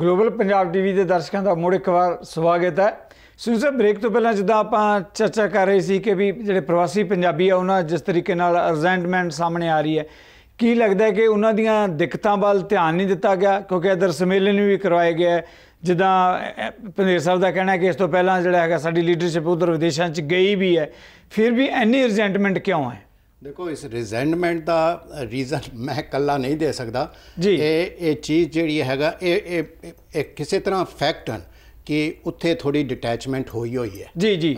ਗਲੋਬਲ ਪੰਜਾਬ ਟੀਵੀ ਦੇ ਦਰਸ਼ਕਾਂ ਦਾ ਮੁੜ ਇੱਕ ਵਾਰ ਸਵਾਗਤ ਹੈ ਸੁਣਦੇ ਬ੍ਰੇਕ ਤੋਂ ਪਹਿਲਾਂ ਜਿੱਦਾਂ ਆਪਾਂ ਚਰਚਾ ਕਰ ਰਹੇ ਸੀ ਕਿ ਵੀ ਜਿਹੜੇ ਪ੍ਰਵਾਸੀ ਪੰਜਾਬੀ ਆ ਉਹਨਾਂ ਜਿਸ ਤਰੀਕੇ ਨਾਲ ਅਰਜ਼ੈਂਟਮੈਂਟ ਸਾਹਮਣੇ ਆ ਰਹੀ ਹੈ ਕੀ ਲੱਗਦਾ ਹੈ ਕਿ ਉਹਨਾਂ ਦੀਆਂ ਦਿੱਕਤਾਂ ਵੱਲ ਧਿਆਨ ਨਹੀਂ ਦਿੱਤਾ ਗਿਆ ਕਿਉਂਕਿ ਇਧਰ ਸਮੇਲਨ ਵੀ ਕਰਵਾਇਆ ਗਿਆ ਜਿੱਦਾਂ ਪੰਦੇਰ ਸਾਹਿਬ ਦਾ ਕਹਿਣਾ ਹੈ ਕਿ ਇਸ ਤੋਂ ਪਹਿਲਾਂ ਜਿਹੜਾ ਹੈਗਾ ਸਾਡੀ ਲੀਡਰਸ਼ਿਪ ਉਧਰ ਵਿਦੇਸ਼ਾਂ 'ਚ ਗਈ ਵੀ ਹੈ ਫਿਰ ਵੀ ਇੰਨੀ ਅਰਜ਼ੈਂਟਮੈਂਟ ਕਿਉਂ ਹੈ ਦੇਖੋ ਇਸ ਰਿਜ਼ੈਂਟਮੈਂਟ ਦਾ ਰੀਜ਼ਨ ਮੈਂ ਕੱਲਾ ਨਹੀਂ ਦੇ ਸਕਦਾ ਇਹ ਇਹ ਚੀਜ਼ ਜਿਹੜੀ ਹੈਗਾ ਇਹ ਇਹ ਕਿਸੇ ਤਰ੍ਹਾਂ ਫੈਕਟ ਹਨ ਕਿ ਉੱਥੇ ਥੋੜੀ ਡਿਟੈਚਮੈਂਟ ਹੋਈ ਹੋਈ ਹੈ ਜੀ ਜੀ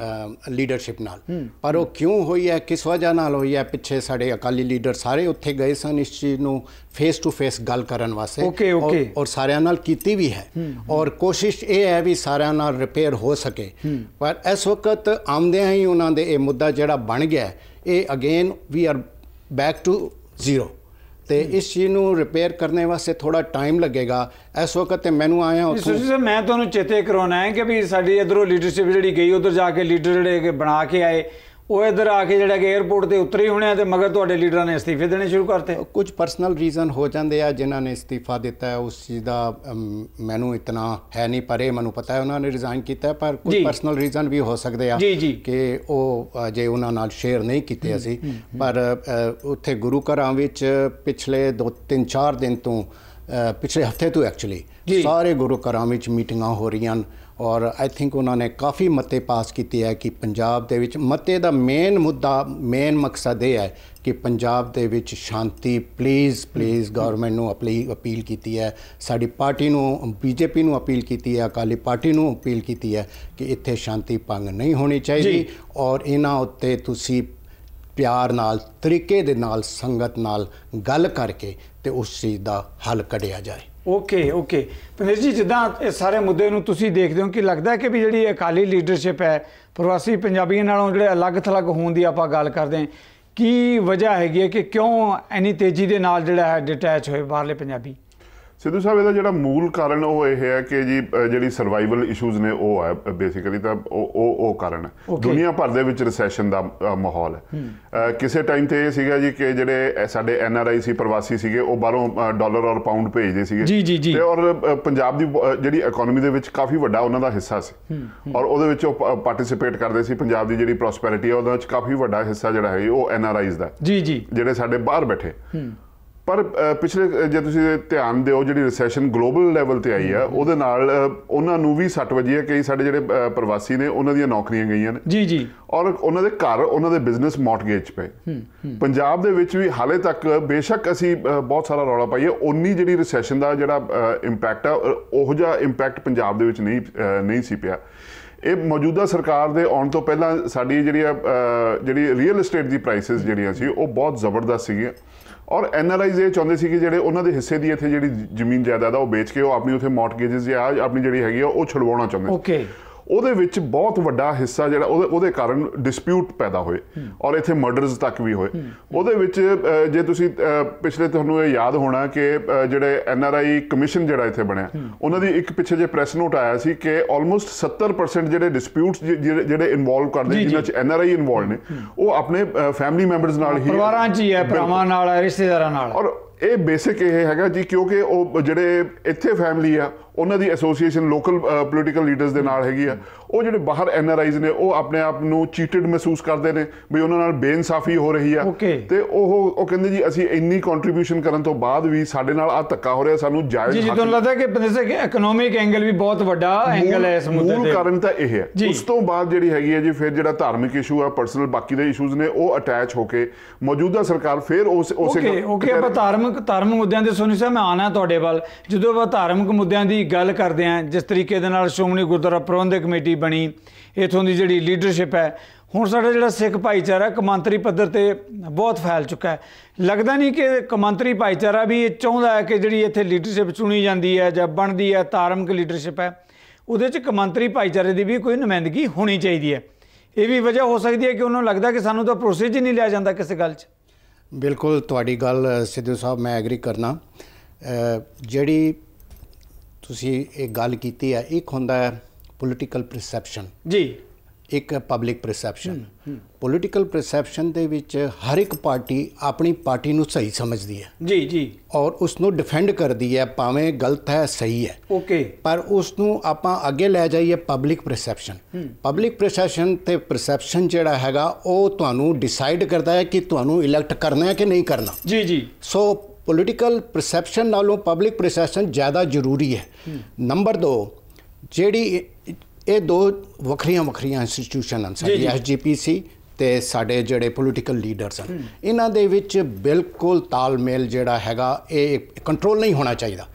ਲੀਡਰਸ਼ਿਪ ਨਾਲ ਪਰ ਉਹ ਕਿਉਂ ਹੋਈ ਹੈ ਕਿਸ ਵਜ੍ਹਾ ਨਾਲ ਹੋਈ ਹੈ ਪਿੱਛੇ ਸਾਡੇ ਅਕਾਲੀ ਲੀਡਰ ਸਾਰੇ ਉੱਥੇ ਗਏ ਸਨ ਇਸ ਚੀਜ਼ ਨੂੰ ਫੇਸ ਟੂ ਫੇਸ ਗੱਲ ਕਰਨ ਵਾਸਤੇ ਓਕੇ ਓਕੇ ਔਰ ਸਾਰਿਆਂ ਨਾਲ ਕੀਤੀ ਵੀ ਹੈ ਔਰ ਕੋਸ਼ਿਸ਼ ਇਹ ਹੈ ਵੀ ਸਾਰਿਆਂ ਨਾਲ ਰਿਪੇਅਰ ਹੋ ਸਕੇ ਪਰ ਇਸ ਵਕਤ ਆਉਂਦੇ ਹੀ ਉਹਨਾਂ ਦੇ ਇਹ ਮੁੱਦਾ ਜਿਹੜਾ ਬਣ ਗਿਆ ਹੈ ਇਹ again we are back to zero ਤੇ ਇਸ ਚੀਜ਼ ਨੂੰ ਰਿਪੇਅਰ ਕਰਨ ਵਾਸਤੇ ਥੋੜਾ ਟਾਈਮ ਲੱਗੇਗਾ ਇਸ ਵਕਤ ਤੇ ਮੈਨੂੰ ਆਇਆ ਉਥੋਂ ਸਰ ਮੈਂ ਤੁਹਾਨੂੰ ਚੇਤੇ ਕਰਾਉਣਾ ਹੈ ਕਿ ਵੀ ਸਾਡੀ ਇਧਰੋਂ ਲੀਡਰਸ਼ਿਪ ਜਿਹੜੀ ਗਈ ਉਧਰ ਜਾ ਕੇ ਲੀਡਰ ਜਿਹੜੇ ਬਣਾ ਕੇ ਆਏ ਉਹ ਇਧਰ ਆ ਕੇ ਜਿਹੜਾ ਕਿ 에어ਪੋਰਟ ਤੇ ਉਤਰੇ ਹੋਣੇ ਤੇ ਮਗਰ ਤੁਹਾਡੇ ਲੀਡਰਾਂ ਨੇ ਅਸਤੀਫੇ ਦੇਣੇ ਸ਼ੁਰੂ ਕਰਤੇ ਕੁਝ ਪਰਸਨਲ ਰੀਜ਼ਨ ਹੋ ਜਾਂਦੇ ਆ ਜਿਨ੍ਹਾਂ ਨੇ ਅਸਤੀਫਾ ਦਿੱਤਾ ਉਸ ਚੀਜ਼ ਦਾ ਮੈਨੂੰ ਇਤਨਾ ਹੈ ਨਹੀਂ ਪਰ ਇਹ ਮੈਨੂੰ ਪਤਾ ਹੈ ਉਹਨਾਂ ਨੇ ਰਿਜ਼ਾਈਨ ਕੀਤਾ ਪਰ ਕੁਝ ਪਰਸਨਲ ਰੀਜ਼ਨ ਵੀ ਹੋ ਸਕਦੇ ਆ ਕਿ ਉਹ ਜੇ ਉਹਨਾਂ ਨਾਲ ਸ਼ੇਅਰ ਨਹੀਂ ਕੀਤੇ ਅਸੀਂ ਪਰ ਉੱਥੇ ਗੁਰੂ ਘਰਾਂ ਵਿੱਚ ਪਿਛਲੇ 2-3-4 ਦਿਨ ਤੋਂ ਪਿਛਲੇ ਹਫਤੇ ਤੋਂ ਐਕਚੁਅਲੀ ਸਾਰੇ ਗੁਰੂ ਘਰਾਂ ਵਿੱਚ ਮੀਟਿੰਗਾਂ ਹੋ ਰਹੀਆਂ ਔਰ ਆਈ ਥਿੰਕ ਉਹਨਾਂ ਨੇ ਕਾਫੀ ਮਤੇ ਪਾਸ ਕੀਤੇ ਹੈ ਕਿ ਪੰਜਾਬ ਦੇ ਵਿੱਚ ਮਤੇ ਦਾ ਮੇਨ ਮੁੱਦਾ ਮੇਨ ਮਕਸਦ ਇਹ ਹੈ ਕਿ ਪੰਜਾਬ ਦੇ ਵਿੱਚ ਸ਼ਾਂਤੀ ਪਲੀਜ਼ ਪਲੀਜ਼ ਗਵਰਨਮੈਂਟ ਨੂੰ ਅਪੀਲ ਕੀਤੀ ਹੈ ਸਾਡੀ ਪਾਰਟੀ ਨੂੰ ਬੀਜੇਪੀ ਨੂੰ ਅਪੀਲ ਕੀਤੀ ਹੈ ਅਕਾਲੀ ਪਾਰਟੀ ਨੂੰ ਅਪੀਲ ਕੀਤੀ ਹੈ ਕਿ ਇੱਥੇ ਸ਼ਾਂਤੀ ਪੰਗ ਨਹੀਂ ਹੋਣੀ ਚਾਹੀਦੀ ਔਰ ਇਹਨਾਂ ਉੱਤੇ ਤੁਸੀਂ ਪਿਆਰ ਨਾਲ ਤਰੀਕੇ ਦੇ ਨਾਲ ਸੰਗਤ ਨਾਲ ਗੱਲ ਕਰਕੇ ਤੇ ਉਸ ਚੀਜ਼ ਦਾ ਹੱਲ ਕੱਢਿਆ ਜਾਏ ਓਕੇ ਓਕੇ ਪਨੀਰ ਜੀ ਜਿੱਦਾਂ ਇਹ ਸਾਰੇ ਮੁੱਦੇ ਨੂੰ ਤੁਸੀਂ ਦੇਖਦੇ ਹੋ ਕਿ ਲੱਗਦਾ ਹੈ ਕਿ ਵੀ ਜਿਹੜੀ ਅਕਾਲੀ ਲੀਡਰਸ਼ਿਪ ਹੈ ਪ੍ਰਵਾਸੀ ਪੰਜਾਬੀਆਂ ਨਾਲੋਂ ਜਿਹੜੇ ਅਲੱਗ-ਥਲੱਗ ਹੋਣ ਦੀ ਆਪਾਂ ਗੱਲ ਕਰਦੇ ਹਾਂ ਕੀ ਵਜ੍ਹਾ ਹੈਗੀ ਹੈ ਕਿ ਕਿਉਂ ਇੰਨੀ ਤੇਜ਼ੀ ਦੇ ਨਾਲ ਜਿਹੜਾ ਹੈ ਡਿਟੈਚ ਹੋਏ ਬਾਹਰਲੇ ਪੰਜਾਬੀ ਸਿੱਧੂ ਸਾਹਿਬ ਇਹਦਾ ਜਿਹੜਾ ਮੂਲ ਕਾਰਨ ਉਹ ਇਹ ਹੈ ਕਿ ਜੀ ਜਿਹੜੀ ਸਰਵਾਈਵਲ ਇਸ਼ੂਜ਼ ਨੇ ਉਹ ਹੈ ਬੇਸਿਕਲੀ ਤਾਂ ਉਹ ਉਹ ਉਹ ਕਾਰਨ ਹੈ ਦੁਨੀਆ ਭਰ ਦੇ ਵਿੱਚ ਰੈਸੈਸ਼ਨ ਦਾ ਮਾਹੌਲ ਹੈ ਕਿਸੇ ਟਾਈਮ ਤੇ ਇਹ ਸੀਗਾ ਜੀ ਕਿ ਜਿਹੜੇ ਸਾਡੇ ਐਨ ਆਰ ਆਈ ਸੀ ਪ੍ਰਵਾਸੀ ਸੀਗੇ ਉਹ ਬਾਹਰੋਂ ਡਾਲਰ ਔਰ ਪਾਉਂਡ ਭੇਜਦੇ ਸੀਗੇ ਤੇ ਔਰ ਪੰਜਾਬ ਦੀ ਜਿਹੜੀ ਇਕਨੋਮੀ ਦੇ ਵਿੱਚ ਕਾਫੀ ਵੱਡਾ ਉਹਨਾਂ ਦਾ ਹਿੱਸਾ ਸੀ ਔਰ ਉਹਦੇ ਵਿੱਚ ਉਹ ਪਾਰਟਿਸਿਪੇਟ ਕਰਦੇ ਸੀ ਪੰਜਾਬ ਦੀ ਜਿਹੜੀ ਪ੍ਰੋਸਪੈਰਿਟੀ ਹੈ ਉਹਦੇ ਵਿੱਚ ਕਾਫੀ ਵੱਡਾ ਹਿੱਸਾ ਜਿਹੜਾ ਹੈ ਉਹ ਐਨ ਆਰ ਆਈਜ਼ ਦਾ ਜੀ ਜੀ ਜਿਹੜੇ ਸਾਡੇ ਬਾਹਰ ਬੈਠੇ ਪਰ ਪਿਛਲੇ ਜੇ ਤੁਸੀਂ ਧਿਆਨ ਦਿਓ ਜਿਹੜੀ ਰੈਸੈਸ਼ਨ ਗਲੋਬਲ ਲੈਵਲ ਤੇ ਆਈ ਆ ਉਹਦੇ ਨਾਲ ਉਹਨਾਂ ਨੂੰ ਵੀ ਸੱਟ ਵਜੀ ਹੈ ਕਈ ਸਾਡੇ ਜਿਹੜੇ ਪ੍ਰਵਾਸੀ ਨੇ ਉਹਨਾਂ ਦੀਆਂ ਨੌਕਰੀਆਂ ਗਈਆਂ ਨੇ ਜੀ ਜੀ ਔਰ ਉਹਨਾਂ ਦੇ ਘਰ ਉਹਨਾਂ ਦੇ ਬਿਜ਼ਨਸ ਮਾਰਟਗੇਜ ਪਏ ਪੰਜਾਬ ਦੇ ਵਿੱਚ ਵੀ ਹਾਲੇ ਤੱਕ ਬੇਸ਼ੱਕ ਅਸੀਂ ਬਹੁਤ ਸਾਰਾ ਰੌਲਾ ਪਾਈਏ ਉਨੀ ਜਿਹੜੀ ਰੈਸੈਸ਼ਨ ਦਾ ਜਿਹੜਾ ਇੰਪੈਕਟ ਆ ਉਹੋ ਜਿਹਾ ਇੰਪੈਕਟ ਪੰਜਾਬ ਦੇ ਵਿੱਚ ਨਹੀਂ ਨਹੀਂ ਸੀ ਪਿਆ ਇਹ ਮੌਜੂਦਾ ਸਰਕਾਰ ਦੇ ਆਉਣ ਤੋਂ ਪਹਿਲਾਂ ਸਾਡੀ ਜਿਹੜੀ ਜਿਹੜੀ ਰੀਅਲ ਏਸਟੇਟ ਦੀ ਪ੍ਰਾਈਸਸ ਜਿਹੜੀਆਂ ਸੀ ਉਹ ਬਹੁਤ ਜ਼ਬਰਦਸਤ ਸੀਗੀਆਂ ਔਰ ਐਨਆਰਆਈਜ਼ ਇਹ ਚਾਹੁੰਦੇ ਸੀ ਕਿ ਜਿਹੜੇ ਉਹਨਾਂ ਦੇ ਹਿੱਸੇ ਦੀ ਇੱਥੇ ਜਿਹੜੀ ਜ਼ਮੀਨ ਜਾਇਦਾਦ ਆ ਉਹ ਵੇਚ ਕੇ ਉਹ ਆਪਣੀ ਉੱਥੇ ਮਾਰਟਗੇਜਸ ਜਾਂ ਆਪਣੀ ਜਿਹੜੀ ਹੈਗੀ ਆ ਉਹ ਛੁਡਵਾਉਣਾ ਚਾਹੁੰਦੇ ਸੀ ਓਕੇ ਉਹਦੇ ਵਿੱਚ ਬਹੁਤ ਵੱਡਾ ਹਿੱਸਾ ਜਿਹੜਾ ਉਹਦੇ ਉਹਦੇ ਕਾਰਨ ਡਿਸਪਿਊਟ ਪੈਦਾ ਹੋਏ ਔਰ ਇੱਥੇ ਮਰਡਰਸ ਤੱਕ ਵੀ ਹੋਏ ਉਹਦੇ ਵਿੱਚ ਜੇ ਤੁਸੀਂ ਪਿਛਲੇ ਤੁਹਾਨੂੰ ਇਹ ਯਾਦ ਹੋਣਾ ਕਿ ਜਿਹੜੇ ਐਨ ਆਰ ਆਈ ਕਮਿਸ਼ਨ ਜਿਹੜਾ ਇੱਥੇ ਬਣਿਆ ਉਹਨਾਂ ਦੀ ਇੱਕ ਪਿੱਛੇ ਜੇ ਪ੍ਰੈਸ ਨੋਟ ਆਇਆ ਸੀ ਕਿ ਆਲਮੋਸਟ 70% ਜਿਹੜੇ ਡਿਸਪਿਊਟਸ ਜਿਹੜੇ ਇਨਵੋਲਵ ਕਰਦੇ ਜਿਨ੍ਹਾਂ 'ਚ ਐਨ ਆਰ ਆਈ ਇਨਵੋਲਵ ਨੇ ਉਹ ਆਪਣੇ ਫੈਮਿਲੀ ਮੈਂਬਰਸ ਨਾਲ ਹੀ ਪਰਿਵਾਰਾਂ 'ਚ ਹੀ ਹੈ ਭਰਾਵਾਂ ਨਾਲ ਰਿਸ਼ਤੇਦਾਰਾਂ ਨਾਲ ਔਰ ਇਹ ਬੇਸਿਕ ਇਹ ਹੈਗਾ ਜੀ ਕਿਉਂਕਿ ਉਹ ਜਿਹੜੇ ਇੱਥੇ ਫੈਮਿਲੀ ਆ ਉਹਨਾਂ ਦੀ ਐਸੋਸੀਏਸ਼ਨ ਲੋਕਲ ਪੋਲੀਟੀਕਲ ਲੀਡਰਸ ਦੇ ਨਾਲ ਹੈਗੀ ਆ ਉਹ ਜਿਹੜੇ ਬਾਹਰ ਐਨਆਰਆਈਜ਼ ਨੇ ਉਹ ਆਪਣੇ ਆਪ ਨੂੰ ਚੀਟਡ ਮਹਿਸੂਸ ਕਰਦੇ ਨੇ ਵੀ ਉਹਨਾਂ ਨਾਲ ਬੇਇਨਸਾਫੀ ਹੋ ਰਹੀ ਆ ਤੇ ਉਹ ਉਹ ਕਹਿੰਦੇ ਜੀ ਅਸੀਂ ਇੰਨੀ ਕੰਟਰੀਬਿਊਸ਼ਨ ਕਰਨ ਤੋਂ ਬਾਅਦ ਵੀ ਸਾਡੇ ਨਾਲ ਆ ਧੱਕਾ ਹੋ ਰਿਹਾ ਸਾਨੂੰ ਜਾਇਜ਼ ਜੀ ਤੁਹਾਨੂੰ ਲੱਗਦਾ ਕਿ ਜਿਵੇਂ ਕਿ ਇਕਨੋਮਿਕ ਐਂਗਲ ਵੀ ਬਹੁਤ ਵੱਡਾ ਐਂਗਲ ਹੈ ਇਸ ਮੁੱਦੇ ਤੇ ਮੂਲ ਕਾਰਨ ਤਾਂ ਇਹ ਹੈ ਉਸ ਤੋਂ ਬਾਅਦ ਜਿਹੜੀ ਹੈਗੀ ਹੈ ਜੀ ਫਿਰ ਜਿਹੜਾ ਧਾਰਮਿਕ ਇਸ਼ੂ ਆ ਪਰਸਨਲ ਬਾਕੀ ਦੇ ਇਸ਼ੂਜ਼ ਨੇ ਉਹ ਅਟੈਚ ਹੋ ਕੇ ਮੌਜੂਦਾ ਸਰਕਾਰ ਫਿਰ ਉਸ ਉਸੇ ਓਕੇ ਓਕੇ ਆਪਾਂ ਧਾਰਮਿਕ ਧਾਰਮਿਕ ਮੁੱਦਿਆਂ ਦੇ ਸੁਣੀ ਸਾ ਮੈਂ ਆਣਾ ਤੁਹਾਡੇ ਵੱਲ ਜਦੋਂ ਆਪਾਂ ਧਾਰਮਿਕ ਮੁੱਦਿਆਂ ਦੀ ਦੀ ਗੱਲ ਕਰਦੇ ਆ ਜਿਸ ਤਰੀਕੇ ਦੇ ਨਾਲ ਸ਼ੋਮਣੀ ਗੁਰਦੁਆਰਾ ਪ੍ਰਬੰਧਕ ਕਮੇਟੀ ਬਣੀ ਇਥੋਂ ਦੀ ਜਿਹੜੀ ਲੀਡਰਸ਼ਿਪ ਹੈ ਹੁਣ ਸਾਡਾ ਜਿਹੜਾ ਸਿੱਖ ਭਾਈਚਾਰਾ ਕਮੰਤਰੀ ਪੱਧਰ ਤੇ ਬਹੁਤ ਫੈਲ ਚੁੱਕਾ ਹੈ ਲੱਗਦਾ ਨਹੀਂ ਕਿ ਕਮੰਤਰੀ ਭਾਈਚਾਰਾ ਵੀ ਇਹ ਚਾਹੁੰਦਾ ਹੈ ਕਿ ਜਿਹੜੀ ਇੱਥੇ ਲੀਡਰਸ਼ਿਪ ਚੁਣੀ ਜਾਂਦੀ ਹੈ ਜਾਂ ਬਣਦੀ ਹੈ ਧਾਰਮਿਕ ਲੀਡਰਸ਼ਿਪ ਹੈ ਉਹਦੇ 'ਚ ਕਮੰਤਰੀ ਭਾਈਚਾਰੇ ਦੀ ਵੀ ਕੋਈ ਨੁਮਾਇੰਦਗੀ ਹੋਣੀ ਚਾਹੀਦੀ ਹੈ ਇਹ ਵੀ ਵਜ੍ਹਾ ਹੋ ਸਕਦੀ ਹੈ ਕਿ ਉਹਨਾਂ ਨੂੰ ਲੱਗਦਾ ਕਿ ਸਾਨੂੰ ਤਾਂ ਭਰੋਸੇ ਹੀ ਨਹੀਂ ਲਿਆ ਜਾਂਦਾ ਕਿਸੇ ਗੱਲ 'ਚ ਬਿਲਕੁਲ ਤੁਹਾਡੀ ਗੱਲ ਸਿੱਧੂ ਸਾਹਿਬ ਮੈਂ ਐਗਰੀ ਕਰਨਾ ਜਿਹੜੀ ਤੁਸੀਂ ਇਹ ਗੱਲ ਕੀਤੀ ਹੈ ਇੱਕ ਹੁੰਦਾ ਹੈ ਪੋਲਿਟੀਕਲ ਪਰਸੈਪਸ਼ਨ ਜੀ ਇੱਕ ਪਬਲਿਕ ਪਰਸੈਪਸ਼ਨ ਪੋਲਿਟੀਕਲ ਪਰਸੈਪਸ਼ਨ ਦੇ ਵਿੱਚ ਹਰ ਇੱਕ ਪਾਰਟੀ ਆਪਣੀ ਪਾਰਟੀ ਨੂੰ ਸਹੀ ਸਮਝਦੀ ਹੈ ਜੀ ਜੀ ਔਰ ਉਸ ਨੂੰ ਡਿਫੈਂਡ ਕਰਦੀ ਹੈ ਭਾਵੇਂ ਗਲਤ ਹੈ ਸਹੀ ਹੈ ਓਕੇ ਪਰ ਉਸ ਨੂੰ ਆਪਾਂ ਅੱਗੇ ਲੈ ਜਾਈਏ ਪਬਲਿਕ ਪਰਸੈਪਸ਼ਨ ਪਬਲਿਕ ਪਰਸੈਪਸ਼ਨ ਤੇ ਪਰਸੈਪਸ਼ਨ ਜਿਹੜਾ ਹੈਗਾ ਉਹ ਤੁਹਾਨੂੰ ਡਿਸਾਈਡ ਕਰਦਾ ਹੈ ਕਿ ਤੁਹਾਨੂੰ ਇਲੈਕਟ ਕਰਨਾ ਹੈ ਕਿ ਨਹੀਂ ਕਰਨਾ ਜੀ ਜੀ ਸੋ ਪੋਲੀਟੀਕਲ ਪਰਸੈਪਸ਼ਨ ਨਾਲੋਂ ਪਬਲਿਕ ਪਰਸੈਪਸ਼ਨ ਜ਼ਿਆਦਾ ਜ਼ਰੂਰੀ ਹੈ ਨੰਬਰ 2 ਜਿਹੜੀ ਇਹ ਦੋ ਵੱਖਰੀਆਂ ਵੱਖਰੀਆਂ ਇੰਸਟੀਟਿਊਸ਼ਨ ਹਨ ਸਾਡੀ ਐਸਜੀਪੀਸੀ ਤੇ ਸਾਡੇ ਜਿਹੜੇ ਪੋਲੀਟੀਕਲ ਲੀਡਰਸ ਹਨ ਇਹਨਾਂ ਦੇ ਵਿੱਚ ਬਿਲਕੁਲ ਤਾਲਮੇਲ ਜਿਹੜਾ ਹੈਗਾ ਇਹ ਕੰਟਰੋਲ ਨਹੀਂ ਹੋਣਾ ਚਾਹੀਦਾ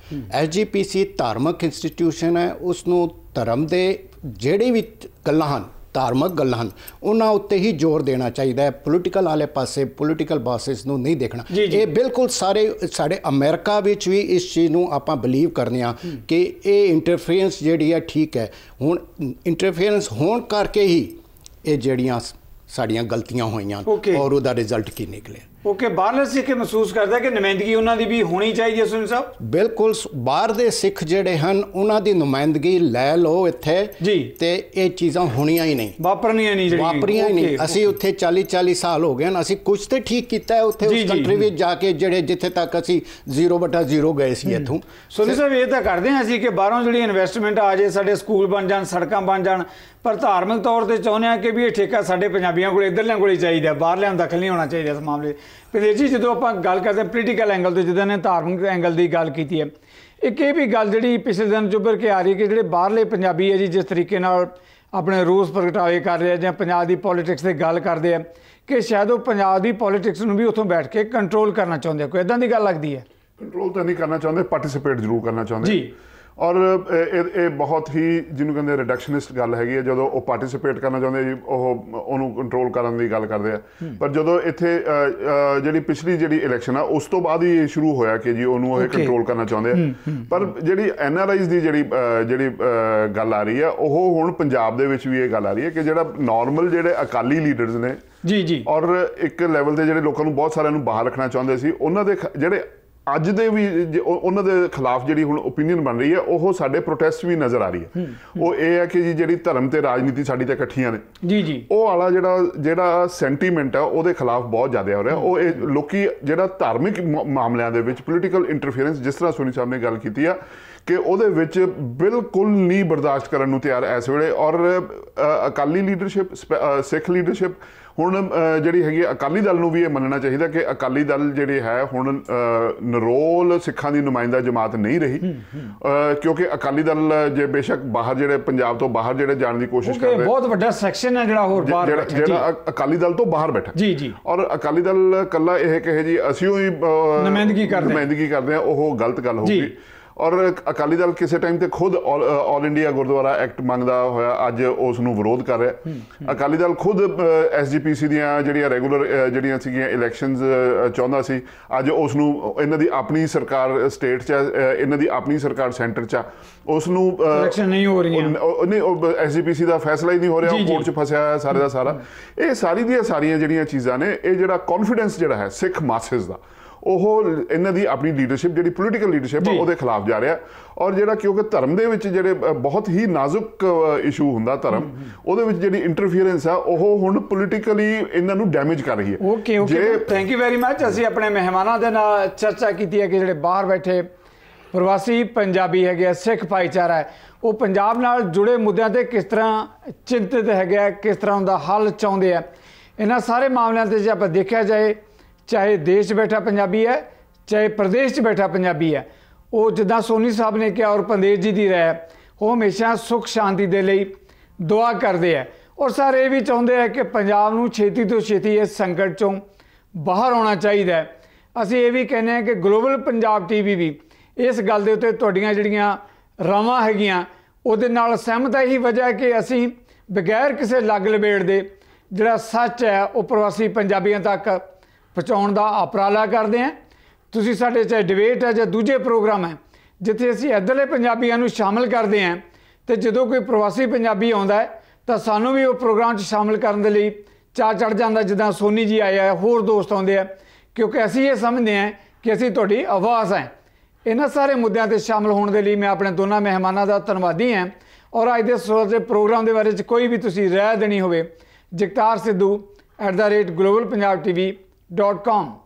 ਐਸਜੀਪੀਸੀ ਧਾਰਮਿਕ ਇੰਸਟੀਟਿਊਸ਼ਨ ਹੈ ਉਸ ਨੂੰ ਧਰਮ ਦੇ ਜਿਹੜੇ ਵੀ ਗੱਲਾਂ ਹਨ ਧਾਰਮਿਕ ਗੱਲਾਂ ਹਨ ਉਹਨਾਂ ਉੱਤੇ ਹੀ ਜ਼ੋਰ ਦੇਣਾ ਚਾਹੀਦਾ ਹੈ ਪੋਲੀਟੀਕਲ ਵਾਲੇ ਪਾਸੇ ਪੋਲੀਟੀਕਲ ਬਾਸਿਸ ਨੂੰ ਨਹੀਂ ਦੇਖਣਾ ਇਹ ਬਿਲਕੁਲ ਸਾਰੇ ਸਾਡੇ ਅਮਰੀਕਾ ਵਿੱਚ ਵੀ ਇਸ ਚੀਜ਼ ਨੂੰ ਆਪਾਂ ਬਲੀਵ ਕਰਨੇ ਆ ਕਿ ਇਹ ਇੰਟਰਫੇਰੈਂਸ ਜਿਹੜੀ ਹੈ ਠੀਕ ਹੈ ਹੁਣ ਇੰਟਰਫੇਰੈਂਸ ਹੋਣ ਕਰਕੇ ਹੀ ਇਹ ਜਿਹੜੀਆਂ ਸਾਡੀਆਂ ਗਲਤੀਆਂ ਹੋਈਆਂ ਔਰ ਉਹਦਾ ਰਿਜ਼ਲਟ ਕੀ ਨਿਕਲਿਆ ਉਹ ਕਿ ਬਾਹਰਲੇ ਸਿੱਖ ਮਹਿਸੂਸ ਕਰਦਾ ਕਿ ਨੁਮਾਇੰਦਗੀ ਉਹਨਾਂ ਦੀ ਵੀ ਹੋਣੀ ਚਾਹੀਦੀ ਹੈ ਸੁਨੀਲ ਸਾਹਿਬ ਬਿਲਕੁਲ ਬਾਹਰ ਦੇ ਸਿੱਖ ਜਿਹੜੇ ਹਨ ਉਹਨਾਂ ਦੀ ਨੁਮਾਇੰਦਗੀ ਲੈ ਲਓ ਇੱਥੇ ਜੀ ਤੇ ਇਹ ਚੀਜ਼ਾਂ ਹੋਣੀਆਂ ਹੀ ਨਹੀਂ ਵਾਪਰਨੀਆਂ ਨਹੀਂ ਜਿਹੜੀਆਂ ਵਾਪਰੀਆਂ ਹੀ ਨਹੀਂ ਅਸੀਂ ਉੱਥੇ 40 40 ਸਾਲ ਹੋ ਗਏ ਹਨ ਅਸੀਂ ਕੁਝ ਤੇ ਠੀਕ ਕੀਤਾ ਹੈ ਉੱਥੇ ਉਸ ਕੰਟਰੀ ਵਿੱਚ ਜਾ ਕੇ ਜਿਹੜੇ ਜਿੱਥੇ ਤੱਕ ਅਸੀਂ 0/0 ਗਏ ਸੀ ਇੱਥੋਂ ਸੁਨੀਲ ਸਾਹਿਬ ਇਹ ਤਾਂ ਕਰਦੇ ਹਾਂ ਅਸੀਂ ਕਿ ਬਾਹਰੋਂ ਜਿਹੜੀ ਇਨਵੈਸਟਮੈਂਟ ਆ ਜੇ ਸਾਡੇ ਸਕੂਲ ਬਣ ਜਾਣ ਸੜਕਾਂ ਬਣ ਜਾਣ ਪਰ ਧਾਰਮਿਕ ਤੌਰ ਤੇ ਚਾਹੁੰਦੇ ਆ ਕਿ ਵੀ ਇਹ ਠੇਕਾ ਸਾਡੇ ਪੰਜਾਬੀਆਂ ਕੋਲ ਇਧਰਲਿਆਂ ਕੋਲ ਹੀ ਚਾਹੀਦਾ ਬਾਹਰਲਿਆਂ ਨੂੰ ਦਖਲ ਨਹੀਂ ਹੋਣਾ ਚਾਹੀਦਾ ਇਸ ਮਾਮਲੇ ਪ੍ਰਦੇਸ਼ ਜੀ ਜਦੋਂ ਆਪਾਂ ਗੱਲ ਕਰਦੇ ਹਾਂ ਪੋਲੀਟੀਕਲ ਐਂਗਲ ਤੋਂ ਜਿੱਦਾਂ ਨੇ ਧਾਰਮਿਕ ਐਂਗਲ ਦੀ ਗੱਲ ਕੀਤੀ ਹੈ ਇੱਕ ਇਹ ਵੀ ਗੱਲ ਜਿਹੜੀ ਪਿਛਲੇ ਦਿਨ ਜੁਬਰ ਕੇ ਆ ਰਹੀ ਕਿ ਜਿਹੜੇ ਬਾਹਰਲੇ ਪੰਜਾਬੀ ਹੈ ਜੀ ਜਿਸ ਤਰੀਕੇ ਨਾਲ ਆਪਣੇ ਰੋਸ ਪ੍ਰਗਟਾਵੇ ਕਰ ਰਹੇ ਜਾਂ ਪੰਜਾਬ ਦੀ ਪੋਲਿਟਿਕਸ ਤੇ ਗੱਲ ਕਰਦੇ ਆ ਕਿ ਸ਼ਾਇਦ ਉਹ ਪੰਜਾਬ ਦੀ ਪੋਲਿਟਿਕਸ ਨੂੰ ਵੀ ਉੱਥੋਂ ਬੈਠ ਕੇ ਕੰਟਰੋਲ ਕਰਨਾ ਚਾਹੁੰਦੇ ਕੋਈ ਇਦਾਂ ਦੀ ਗੱਲ ਲੱਗਦੀ ਹੈ ਕੰਟਰੋਲ ਤਾਂ ਨਹੀਂ ਕਰਨਾ ਚਾਹੁੰਦੇ ਪਾਰਟਿਸਿਪੇਟ ਜ਼ਰੂਰ ਕਰਨਾ ਚਾਹੁੰਦੇ ਜੀ ਔਰ ਇਹ ਇਹ ਬਹੁਤ ਹੀ ਜਿਹਨੂੰ ਕਹਿੰਦੇ ਰਿਡਕਸ਼ਨਿਸਟ ਗੱਲ ਹੈਗੀ ਹੈ ਜਦੋਂ ਉਹ ਪਾਰਟਿਸਿਪੇਟ ਕਰਨਾ ਚਾਹੁੰਦੇ ਜੀ ਉਹ ਉਹਨੂੰ ਕੰਟਰੋਲ ਕਰਨ ਦੀ ਗੱਲ ਕਰਦੇ ਆ ਪਰ ਜਦੋਂ ਇੱਥੇ ਜਿਹੜੀ ਪਿਛਲੀ ਜਿਹੜੀ ਇਲੈਕਸ਼ਨ ਆ ਉਸ ਤੋਂ ਬਾਅਦ ਹੀ ਇਹ ਸ਼ੁਰੂ ਹੋਇਆ ਕਿ ਜੀ ਉਹਨੂੰ ਇਹ ਕੰਟਰੋਲ ਕਰਨਾ ਚਾਹੁੰਦੇ ਆ ਪਰ ਜਿਹੜੀ ਐਨ ਆਰ ਆਈਜ਼ ਦੀ ਜਿਹੜੀ ਜਿਹੜੀ ਗੱਲ ਆ ਰਹੀ ਆ ਉਹ ਹੁਣ ਪੰਜਾਬ ਦੇ ਵਿੱਚ ਵੀ ਇਹ ਗੱਲ ਆ ਰਹੀ ਹੈ ਕਿ ਜਿਹੜਾ ਨਾਰਮਲ ਜਿਹੜੇ ਅਕਾਲੀ ਲੀਡਰਸ ਨੇ ਜੀ ਜੀ ਔਰ ਇੱਕ ਲੈਵਲ ਤੇ ਜਿਹੜੇ ਲੋਕਾਂ ਨੂੰ ਬਹੁਤ ਸਾਰਿਆਂ ਨੂੰ ਬਾਹਰ ਰੱਖਣਾ ਚਾਹੁੰਦੇ ਸੀ ਉਹਨਾਂ ਦੇ ਜਿਹੜੇ ਅੱਜ ਦੇ ਵੀ ਉਹਨਾਂ ਦੇ ਖਿਲਾਫ ਜਿਹੜੀ ਹੁਣ opinion ਬਣ ਰਹੀ ਹੈ ਉਹ ਸਾਡੇ ਪ੍ਰੋਟੈਸਟ ਵੀ ਨਜ਼ਰ ਆ ਰਹੀ ਹੈ ਉਹ ਇਹ ਹੈ ਕਿ ਜੀ ਜਿਹੜੀ ਧਰਮ ਤੇ ਰਾਜਨੀਤੀ ਸਾਡੀ ਤੇ ਇਕੱਠੀਆਂ ਨੇ ਜੀ ਜੀ ਉਹ ਵਾਲਾ ਜਿਹੜਾ ਜਿਹੜਾ ਸੈਂਟੀਮੈਂਟ ਹੈ ਉਹਦੇ ਖਿਲਾਫ ਬਹੁਤ ਜ਼ਿਆਦਾ ਹੋ ਰਿਹਾ ਉਹ ਇਹ ਲੋਕੀ ਜਿਹੜਾ ਧਾਰਮਿਕ ਮਾਮਲਿਆਂ ਦੇ ਵਿੱਚ ਪੋਲੀਟੀਕਲ ਇੰਟਰਫੀਰੈਂਸ ਜਿਸ ਤਰ੍ਹਾਂ ਸੁਣੀ ਸਾਹਿਬ ਨੇ ਗੱਲ ਕੀਤੀ ਆ ਕਿ ਉਹਦੇ ਵਿੱਚ ਬਿਲਕੁਲ ਨਹੀਂ ਬਰਦਾਸ਼ਤ ਕਰਨ ਨੂੰ ਤਿਆਰ ਇਸ ਵੇਲੇ ਔਰ ਅਕਾਲੀ ਲੀਡਰਸ਼ਿਪ ਸਿੱਖ ਲੀਡਰਸ਼ਿਪ ਹੁਣ ਜਿਹੜੀ ਹੈਗੀ ਅਕਾਲੀ ਦਲ ਨੂੰ ਵੀ ਇਹ ਮੰਨਣਾ ਚਾਹੀਦਾ ਕਿ ਅਕਾਲੀ ਦਲ ਜਿਹੜੀ ਹੈ ਹੁਣ ਨਰੋਲ ਸਿੱਖਾਂ ਦੀ ਨੁਮਾਇੰਦਾ ਜਮਾਤ ਨਹੀਂ ਰਹੀ ਕਿਉਂਕਿ ਅਕਾਲੀ ਦਲ ਜੇ ਬੇਸ਼ੱਕ ਬਾਹਰ ਜਿਹੜੇ ਪੰਜਾਬ ਤੋਂ ਬਾਹਰ ਜਿਹੜੇ ਜਾਣ ਦੀ ਕੋਸ਼ਿਸ਼ ਕਰ ਰਹੇ ਬਹੁਤ ਵੱਡਾ ਸੈਕਸ਼ਨ ਹੈ ਜਿਹੜਾ ਹੋਰ ਬਾਹਰ ਬੈਠਾ ਜਿਹੜਾ ਅਕਾਲੀ ਦਲ ਤੋਂ ਬਾਹਰ ਬੈਠਾ ਜੀ ਜੀ ਔਰ ਅਕਾਲੀ ਦਲ ਕੱਲਾ ਇਹ ਕਹੇ ਜੀ ਅਸੀਂ ਹੀ ਨੁਮਾਇੰਦਗੀ ਕਰਦੇ ਹਾਂ ਨੁਮਾਇੰਦਗੀ ਕਰਦੇ ਹਾਂ ਉਹ ਗਲਤ ਗੱਲ ਹੋਊਗੀ ਔਰ ਅਕਾਲੀ ਦਲ ਕਿਸੇ ਟਾਈਮ ਤੇ ਖੁਦ ਆਲ ਇੰਡੀਆ ਗੁਰਦੁਆਰਾ ਐਕਟ ਮੰਗਦਾ ਹੋਇਆ ਅੱਜ ਉਸ ਨੂੰ ਵਿਰੋਧ ਕਰ ਰਿਹਾ ਅਕਾਲੀ ਦਲ ਖੁਦ ਐਸਜੀਪੀਸੀ ਦੀਆਂ ਜਿਹੜੀਆਂ ਰੈਗੂਲਰ ਜਿਹੜੀਆਂ ਸੀਗੀਆਂ ਇਲੈਕਸ਼ਨਸ ਚਾਹੁੰਦਾ ਸੀ ਅੱਜ ਉਸ ਨੂੰ ਇਹਨਾਂ ਦੀ ਆਪਣੀ ਸਰਕਾਰ ਸਟੇਟ 'ਚ ਇਹਨਾਂ ਦੀ ਆਪਣੀ ਸਰਕਾਰ ਸੈਂਟਰ 'ਚ ਉਸ ਨੂੰ ਇਲੈਕਸ਼ਨ ਨਹੀਂ ਹੋ ਰਹੀਆਂ ਨਹੀਂ ਐਸਜੀਪੀਸੀ ਦਾ ਫੈਸਲਾ ਹੀ ਨਹੀਂ ਹੋ ਰਿਹਾ ਕੋਰਟ 'ਚ ਫਸਿਆ ਹੈ ਸਾਰੇ ਦਾ ਸਾਰਾ ਇਹ ਸਾਰੀ ਦੀਆਂ ਸਾਰੀਆਂ ਜਿਹੜੀਆਂ ਚੀਜ਼ਾਂ ਨੇ ਇਹ ਜਿਹੜਾ ਕੌਨਫੀਡੈਂਸ ਜਿਹੜਾ ਹੈ ਸਿੱਖ ਮਾਸਸ ਦਾ ਉਹ ਇਹਨਾਂ ਦੀ ਆਪਣੀ ਲੀਡਰਸ਼ਿਪ ਜਿਹੜੀ ਪੋਲੀਟੀਕਲ ਲੀਡਰਸ਼ਿਪ ਹੈ ਉਹਦੇ ਖਿਲਾਫ ਜਾ ਰਿਹਾ ਔਰ ਜਿਹੜਾ ਕਿਉਂਕਿ ਧਰਮ ਦੇ ਵਿੱਚ ਜਿਹੜੇ ਬਹੁਤ ਹੀ ਨਾਜ਼ੁਕ ਇਸ਼ੂ ਹੁੰਦਾ ਧਰਮ ਉਹਦੇ ਵਿੱਚ ਜਿਹੜੀ ਇੰਟਰਫੀਅਰੈਂਸ ਆ ਉਹ ਹੁਣ ਪੋਲੀਟੀਕਲੀ ਇਹਨਾਂ ਨੂੰ ਡੈਮੇਜ ਕਰ ਰਹੀ ਹੈ okay okay thank you very much ਅਸੀਂ ਆਪਣੇ ਮਹਿਮਾਨਾਂ ਦੇ ਨਾਲ ਚਰਚਾ ਕੀਤੀ ਹੈ ਕਿ ਜਿਹੜੇ ਬਾਹਰ ਬੈਠੇ ਪ੍ਰਵਾਸੀ ਪੰਜਾਬੀ ਹੈਗੇ ਸਿੱਖ ਭਾਈਚਾਰਾ ਹੈ ਉਹ ਪੰਜਾਬ ਨਾਲ ਜੁੜੇ ਮੁੱਦਿਆਂ ਤੇ ਕਿਸ ਤਰ੍ਹਾਂ ਚਿੰਤਿਤ ਹੈਗਾ ਕਿਸ ਤਰ੍ਹਾਂ ਉਹਦਾ ਹੱਲ ਚਾਹੁੰਦੇ ਆ ਇਹਨਾਂ ਸਾਰੇ ਮਾਮਲਿਆਂ ਤੇ ਜੇ ਆਪਾਂ ਦੇਖਿਆ ਜਾਏ ਚਾਹੇ ਦੇਸ਼ 'ਚ ਬੈਠਾ ਪੰਜਾਬੀ ਹੈ ਚਾਹੇ ਪ੍ਰਦੇਸ਼ 'ਚ ਬੈਠਾ ਪੰਜਾਬੀ ਹੈ ਉਹ ਜਿੱਦਾਂ ਸੋਨੀ ਸਾਹਿਬ ਨੇ ਕਿਹਾ ਔਰ ਪੰਦੇਸ਼ ਜੀ ਦੀ ਰਾਇ ਉਹ ਹਮੇਸ਼ਾ ਸੁਖ ਸ਼ਾਂਤੀ ਦੇ ਲਈ ਦੁਆ ਕਰਦੇ ਆ ਔਰ ਸਾਰੇ ਇਹ ਵੀ ਚਾਹੁੰਦੇ ਆ ਕਿ ਪੰਜਾਬ ਨੂੰ ਛੇਤੀ ਤੋਂ ਛੇਤੀ ਇਸ ਸੰਕਟ ਚੋਂ ਬਾਹਰ ਆਉਣਾ ਚਾਹੀਦਾ ਅਸੀਂ ਇਹ ਵੀ ਕਹਿੰਦੇ ਆ ਕਿ ਗਲੋਬਲ ਪੰਜਾਬ ਟੀਵੀ ਵੀ ਇਸ ਗੱਲ ਦੇ ਉੱਤੇ ਤੁਹਾਡੀਆਂ ਜਿਹੜੀਆਂ ਰਾਵਾਂ ਹੈਗੀਆਂ ਉਹਦੇ ਨਾਲ ਸਹਿਮਤ ਹੈ ਹੀ ਵਜ੍ਹਾ ਕਿ ਅਸੀਂ ਬਿਗੈਰ ਕਿਸੇ ਲੱਗ ਲਬੇੜ ਦੇ ਜਿਹੜਾ ਸੱਚ ਹੈ ਉਹ ਪ੍ਰਵਾਸੀ ਪੰਜਾਬੀਆਂ ਤੱਕ ਪਹੁੰਚਾਉਣ ਦਾ ਉਪਰਾਲਾ ਕਰਦੇ ਆ ਤੁਸੀਂ ਸਾਡੇ ਚਾਹੇ ਡਿਬੇਟ ਹੈ ਜਾਂ ਦੂਜੇ ਪ੍ਰੋਗਰਾਮ ਹੈ ਜਿੱਥੇ ਅਸੀਂ ਇਧਰਲੇ ਪੰਜਾਬੀਆਂ ਨੂੰ ਸ਼ਾਮਲ ਕਰਦੇ ਆ ਤੇ ਜਦੋਂ ਕੋਈ ਪ੍ਰਵਾਸੀ ਪੰਜਾਬੀ ਆਉਂਦਾ ਹੈ ਤਾਂ ਸਾਨੂੰ ਵੀ ਉਹ ਪ੍ਰੋਗਰਾਮ 'ਚ ਸ਼ਾਮਲ ਕਰਨ ਦੇ ਲਈ ਚਾਹ ਚੜ ਜਾਂਦਾ ਜਿੱਦਾਂ ਸੋਨੀ ਜੀ ਆਇਆ ਹੋਰ ਦੋਸਤ ਆਉਂਦੇ ਆ ਕਿਉਂਕਿ ਅਸੀਂ ਇਹ ਸਮਝਦੇ ਆ ਕਿ ਅਸੀਂ ਤੁਹਾਡੀ ਆਵਾਜ਼ ਹੈ ਇਹਨਾਂ ਸਾਰੇ ਮੁੱਦਿਆਂ ਤੇ ਸ਼ਾਮਲ ਹੋਣ ਦੇ ਲਈ ਮੈਂ ਆਪਣੇ ਦੋਨਾਂ ਮਹਿਮਾਨਾਂ ਦਾ ਧੰਨਵਾਦੀ ਹਾਂ ਔਰ ਅੱਜ ਦੇ ਸੋਚ ਦੇ ਪ੍ਰੋਗਰਾਮ ਦੇ ਬਾਰੇ 'ਚ ਕੋਈ ਵੀ ਤੁਸੀਂ ਰਾਏ ਦੇਣੀ ਹੋਵੇ Jagtar Sidhu @globalpunjabtv dot com.